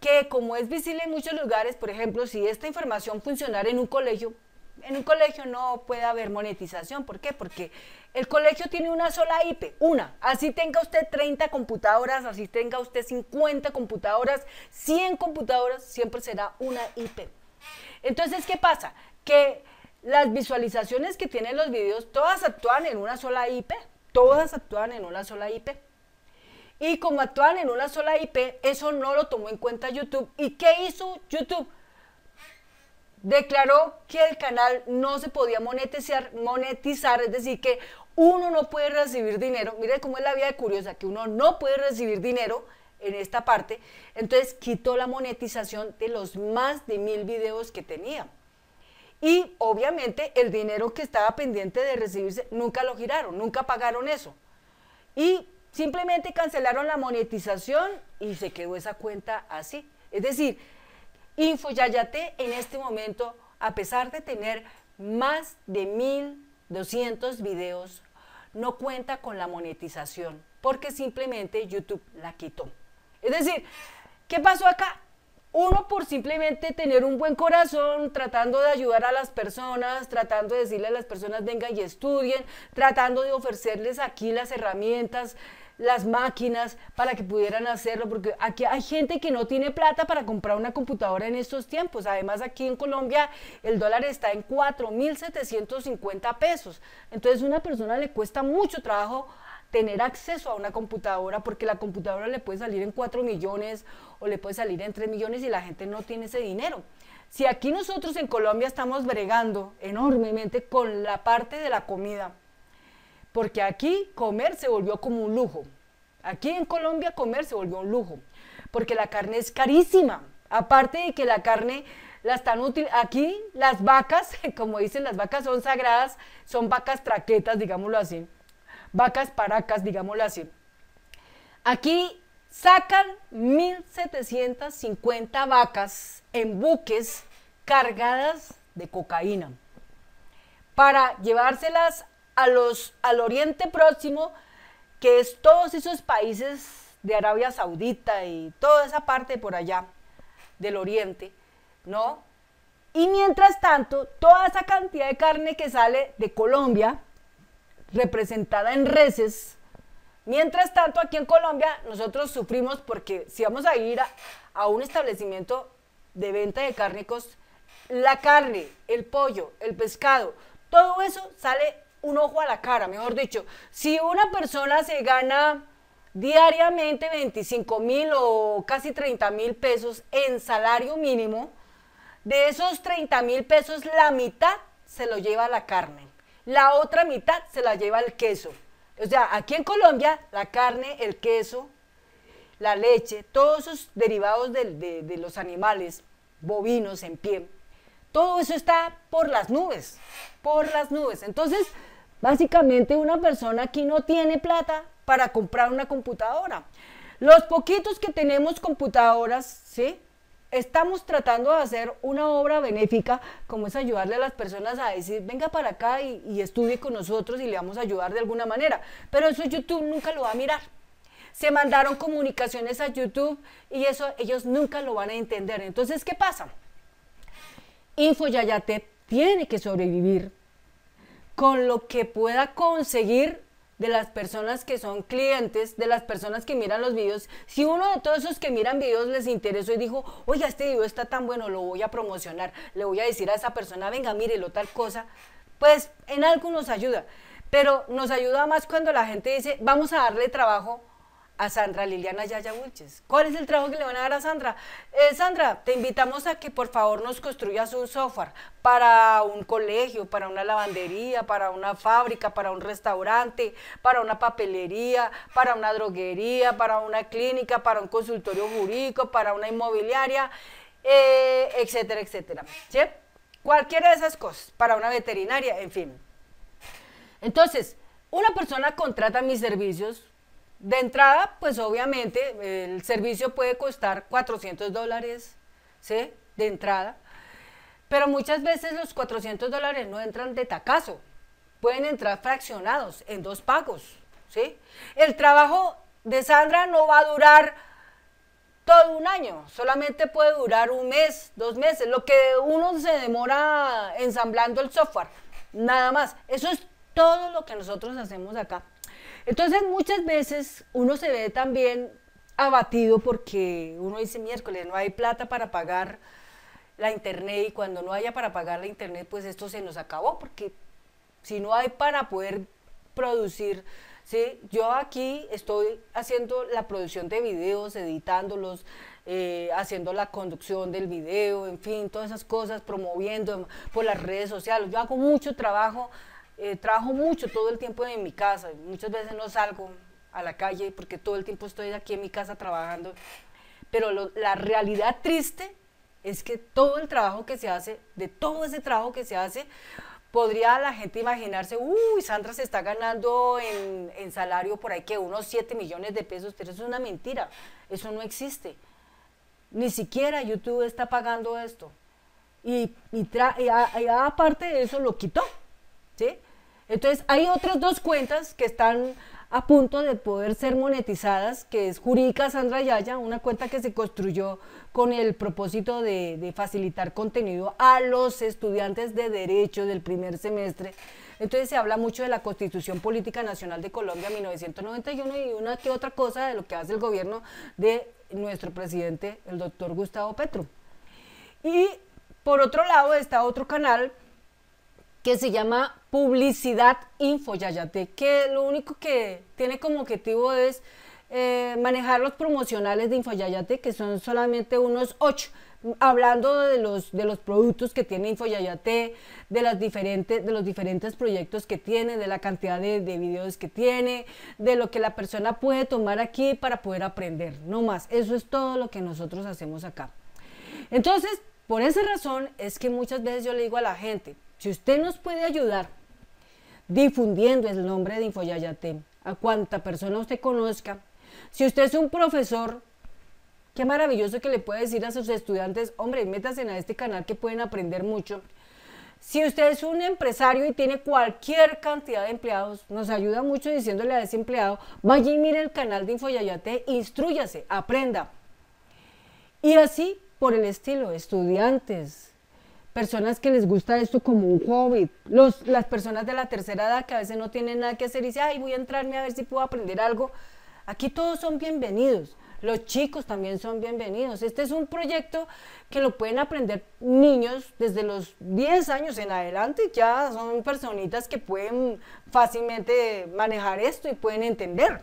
Que como es visible en muchos lugares, por ejemplo, si esta información funcionara en un colegio, en un colegio no puede haber monetización. ¿Por qué? Porque el colegio tiene una sola IP, una. Así tenga usted 30 computadoras, así tenga usted 50 computadoras, 100 computadoras, siempre será una IP. Entonces, ¿qué pasa? Que las visualizaciones que tienen los videos, todas actúan en una sola IP. Todas actuaban en una sola IP. Y como actuaban en una sola IP, eso no lo tomó en cuenta YouTube. ¿Y qué hizo YouTube? Declaró que el canal no se podía monetizar, monetizar, es decir, que uno no puede recibir dinero. Mire cómo es la vida curiosa, que uno no puede recibir dinero en esta parte. Entonces quitó la monetización de los más de mil videos que tenía. Y obviamente el dinero que estaba pendiente de recibirse nunca lo giraron, nunca pagaron eso. Y simplemente cancelaron la monetización y se quedó esa cuenta así. Es decir, InfoYayate en este momento, a pesar de tener más de 1.200 videos, no cuenta con la monetización porque simplemente YouTube la quitó. Es decir, ¿qué pasó acá? Uno por simplemente tener un buen corazón, tratando de ayudar a las personas, tratando de decirle a las personas vengan y estudien, tratando de ofrecerles aquí las herramientas, las máquinas para que pudieran hacerlo, porque aquí hay gente que no tiene plata para comprar una computadora en estos tiempos. Además, aquí en Colombia el dólar está en 4.750 pesos. Entonces, a una persona le cuesta mucho trabajo tener acceso a una computadora, porque la computadora le puede salir en 4 millones o le puede salir en 3 millones y la gente no tiene ese dinero. Si aquí nosotros en Colombia estamos bregando enormemente con la parte de la comida, porque aquí comer se volvió como un lujo. Aquí en Colombia comer se volvió un lujo, porque la carne es carísima. Aparte de que la carne la están útil aquí las vacas, [laughs] como dicen, las vacas son sagradas, son vacas traquetas, digámoslo así vacas paracas, digámoslo así. Aquí sacan 1.750 vacas en buques cargadas de cocaína para llevárselas a los, al Oriente Próximo, que es todos esos países de Arabia Saudita y toda esa parte por allá del Oriente, ¿no? Y mientras tanto, toda esa cantidad de carne que sale de Colombia, representada en reses. Mientras tanto, aquí en Colombia nosotros sufrimos porque si vamos a ir a, un establecimiento de venta de cárnicos, la carne, el pollo, el pescado, todo eso sale un ojo a la cara, mejor dicho. Si una persona se gana diariamente 25 mil o casi 30 mil pesos en salario mínimo, de esos 30 mil pesos la mitad se lo lleva la carne. La otra mitad se la lleva el queso. O sea, aquí en Colombia, la carne, el queso, la leche, todos esos derivados de, de los animales, bovinos en pie, todo eso está por las nubes, por las nubes. Entonces, básicamente una persona aquí no tiene plata para comprar una computadora. Los poquitos que tenemos computadoras, ¿sí? estamos tratando de hacer una obra benéfica, como es ayudarle a las personas a decir, venga para acá y, estudie con nosotros y le vamos a ayudar de alguna manera. Pero eso YouTube nunca lo va a mirar. Se mandaron comunicaciones a YouTube y eso ellos nunca lo van a entender. Entonces, ¿qué pasa? InfoYayate tiene que sobrevivir con lo que pueda conseguir de las personas que son clientes, de las personas que miran los videos, si uno de todos esos que miran videos les interesó y dijo, oye, este video está tan bueno, lo voy a promocionar, le voy a decir a esa persona, venga, mírelo, tal cosa, pues en algo nos ayuda. Pero nos ayuda más cuando la gente dice, vamos a darle trabajo a Sandra Liliana Yaya ¿Cuál es el trabajo que le van a dar a Sandra? Eh, Sandra, te invitamos a que por favor nos construyas un software para un colegio, para una lavandería, para una fábrica, para un restaurante, para una papelería, para una droguería, para una clínica, para un consultorio jurídico, para una inmobiliaria, eh, etcétera, etcétera. ¿Sí? Cualquiera de esas cosas, para una veterinaria, en fin. Entonces, una persona contrata mis servicios de entrada, pues obviamente el servicio puede costar 400 dólares, ¿sí? De entrada. Pero muchas veces los 400 dólares no entran de tacazo, pueden entrar fraccionados en dos pagos, ¿sí? El trabajo de Sandra no va a durar todo un año, solamente puede durar un mes, dos meses, lo que uno se demora ensamblando el software, nada más. Eso es todo lo que nosotros hacemos acá. Entonces muchas veces uno se ve también abatido porque uno dice miércoles, no hay plata para pagar la internet y cuando no haya para pagar la internet, pues esto se nos acabó porque si no hay para poder producir, ¿sí? yo aquí estoy haciendo la producción de videos, editándolos, eh, haciendo la conducción del video, en fin, todas esas cosas, promoviendo por las redes sociales, yo hago mucho trabajo eh, trabajo mucho todo el tiempo en mi casa, muchas veces no salgo a la calle porque todo el tiempo estoy aquí en mi casa trabajando, pero la realidad triste es que todo el trabajo que se hace, de todo ese trabajo que se hace, podría la gente imaginarse, uy, Sandra se está ganando en, salario por ahí que unos 7 millones de pesos, pero eso es una mentira, eso no existe. Ni siquiera YouTube está pagando esto. Y, y aparte de eso lo quitó, ¿sí? Entonces, hay otras dos cuentas que están a punto de poder ser monetizadas, que es Jurídica Sandra Yaya, una cuenta que se construyó con el propósito de, facilitar contenido a los estudiantes de Derecho del primer semestre. Entonces se habla mucho de la Constitución Política Nacional de Colombia 1991 y una que otra cosa de lo que hace el gobierno de nuestro presidente, el doctor Gustavo Petro. Y por otro lado está otro canal que se llama Publicidad Infoyayate, que lo único que tiene como objetivo es eh, manejar los promocionales de Infoyayate, que son solamente unos ocho, hablando de los, de los productos que tiene Infoyayate, de, las diferentes, de los diferentes proyectos que tiene, de la cantidad de videos que tiene, de lo que la persona puede tomar aquí para poder aprender, no más. Eso es todo lo que nosotros hacemos acá. Entonces, por esa razón es que muchas veces yo le digo a la gente, si usted nos puede ayudar difundiendo el nombre de Infoyayate a cuanta persona usted conozca, si usted es un profesor, qué maravilloso que le puede decir a sus estudiantes, hombre, métanse a este canal que pueden aprender mucho. Si usted es un empresario y tiene cualquier cantidad de empleados, nos ayuda mucho diciéndole a ese empleado, vaya y mire el canal de Infoyayate, instruyase, aprenda. Y así por el estilo, estudiantes, personas que les gusta esto como un hobby, Los, las personas de la tercera edad que a veces no tienen nada que hacer y dicen, ay, voy a entrarme a ver si puedo aprender algo. Aquí todos son bienvenidos. Los chicos también son bienvenidos. Este es un proyecto que lo pueden aprender niños desde los 10 años en adelante. Ya son personitas que pueden fácilmente manejar esto y pueden entender.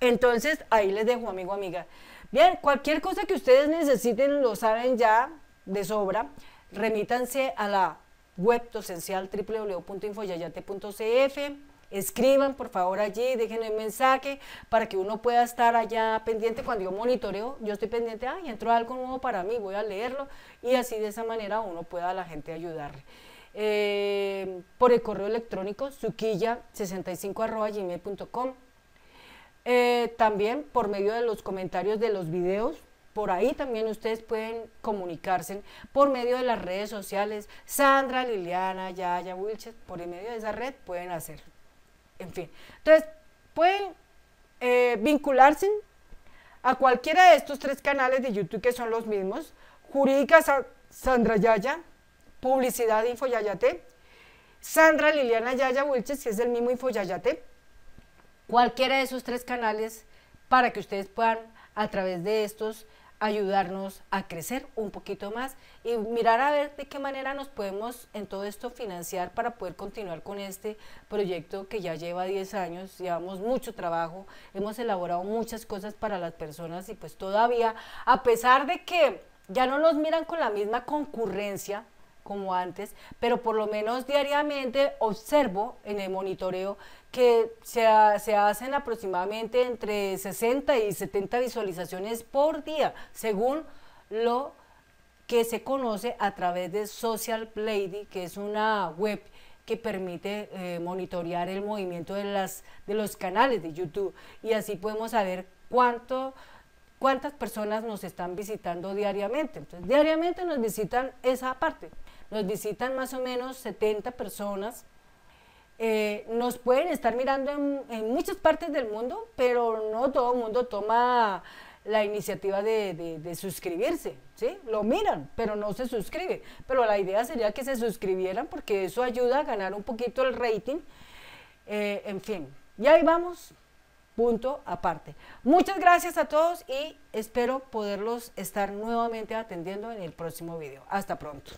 Entonces, ahí les dejo, amigo, amiga. Bien, cualquier cosa que ustedes necesiten lo saben ya de sobra remítanse a la web docencial www.infoyayate.cf. Escriban por favor allí, déjenme el mensaje para que uno pueda estar allá pendiente. Cuando yo monitoreo, yo estoy pendiente, ay, entró algo nuevo para mí, voy a leerlo y así de esa manera uno pueda a la gente ayudarle. Eh, por el correo electrónico suquilla 65gmailcom eh, también por medio de los comentarios de los videos por ahí también ustedes pueden comunicarse por medio de las redes sociales. Sandra, Liliana, Yaya, Wilches, por el medio de esa red pueden hacer, En fin, entonces pueden eh, vincularse a cualquiera de estos tres canales de YouTube que son los mismos. Jurídicas Sandra Yaya, Publicidad Infoyayate, Sandra Liliana Yaya Wilches, que es el mismo Infoyayate. Cualquiera de esos tres canales para que ustedes puedan a través de estos ayudarnos a crecer un poquito más y mirar a ver de qué manera nos podemos en todo esto financiar para poder continuar con este proyecto que ya lleva 10 años, llevamos mucho trabajo, hemos elaborado muchas cosas para las personas y pues todavía, a pesar de que ya no nos miran con la misma concurrencia, como antes, pero por lo menos diariamente observo en el monitoreo que se, hacen aproximadamente entre 60 y 70 visualizaciones por día, según lo que se conoce a través de Social Blade, que es una web que permite eh, monitorear el movimiento de, las, de los canales de YouTube. Y así podemos saber cuánto, cuántas personas nos están visitando diariamente. Entonces, diariamente nos visitan esa parte. Nos visitan más o menos 70 personas eh, nos pueden estar mirando en, muchas partes del mundo, pero no todo el mundo toma la iniciativa de, suscribirse, ¿sí? Lo miran, pero no se suscribe. Pero la idea sería que se suscribieran porque eso ayuda a ganar un poquito el rating. Eh, en fin, y ahí vamos, punto aparte. Muchas gracias a todos y espero poderlos estar nuevamente atendiendo en el próximo video. Hasta pronto.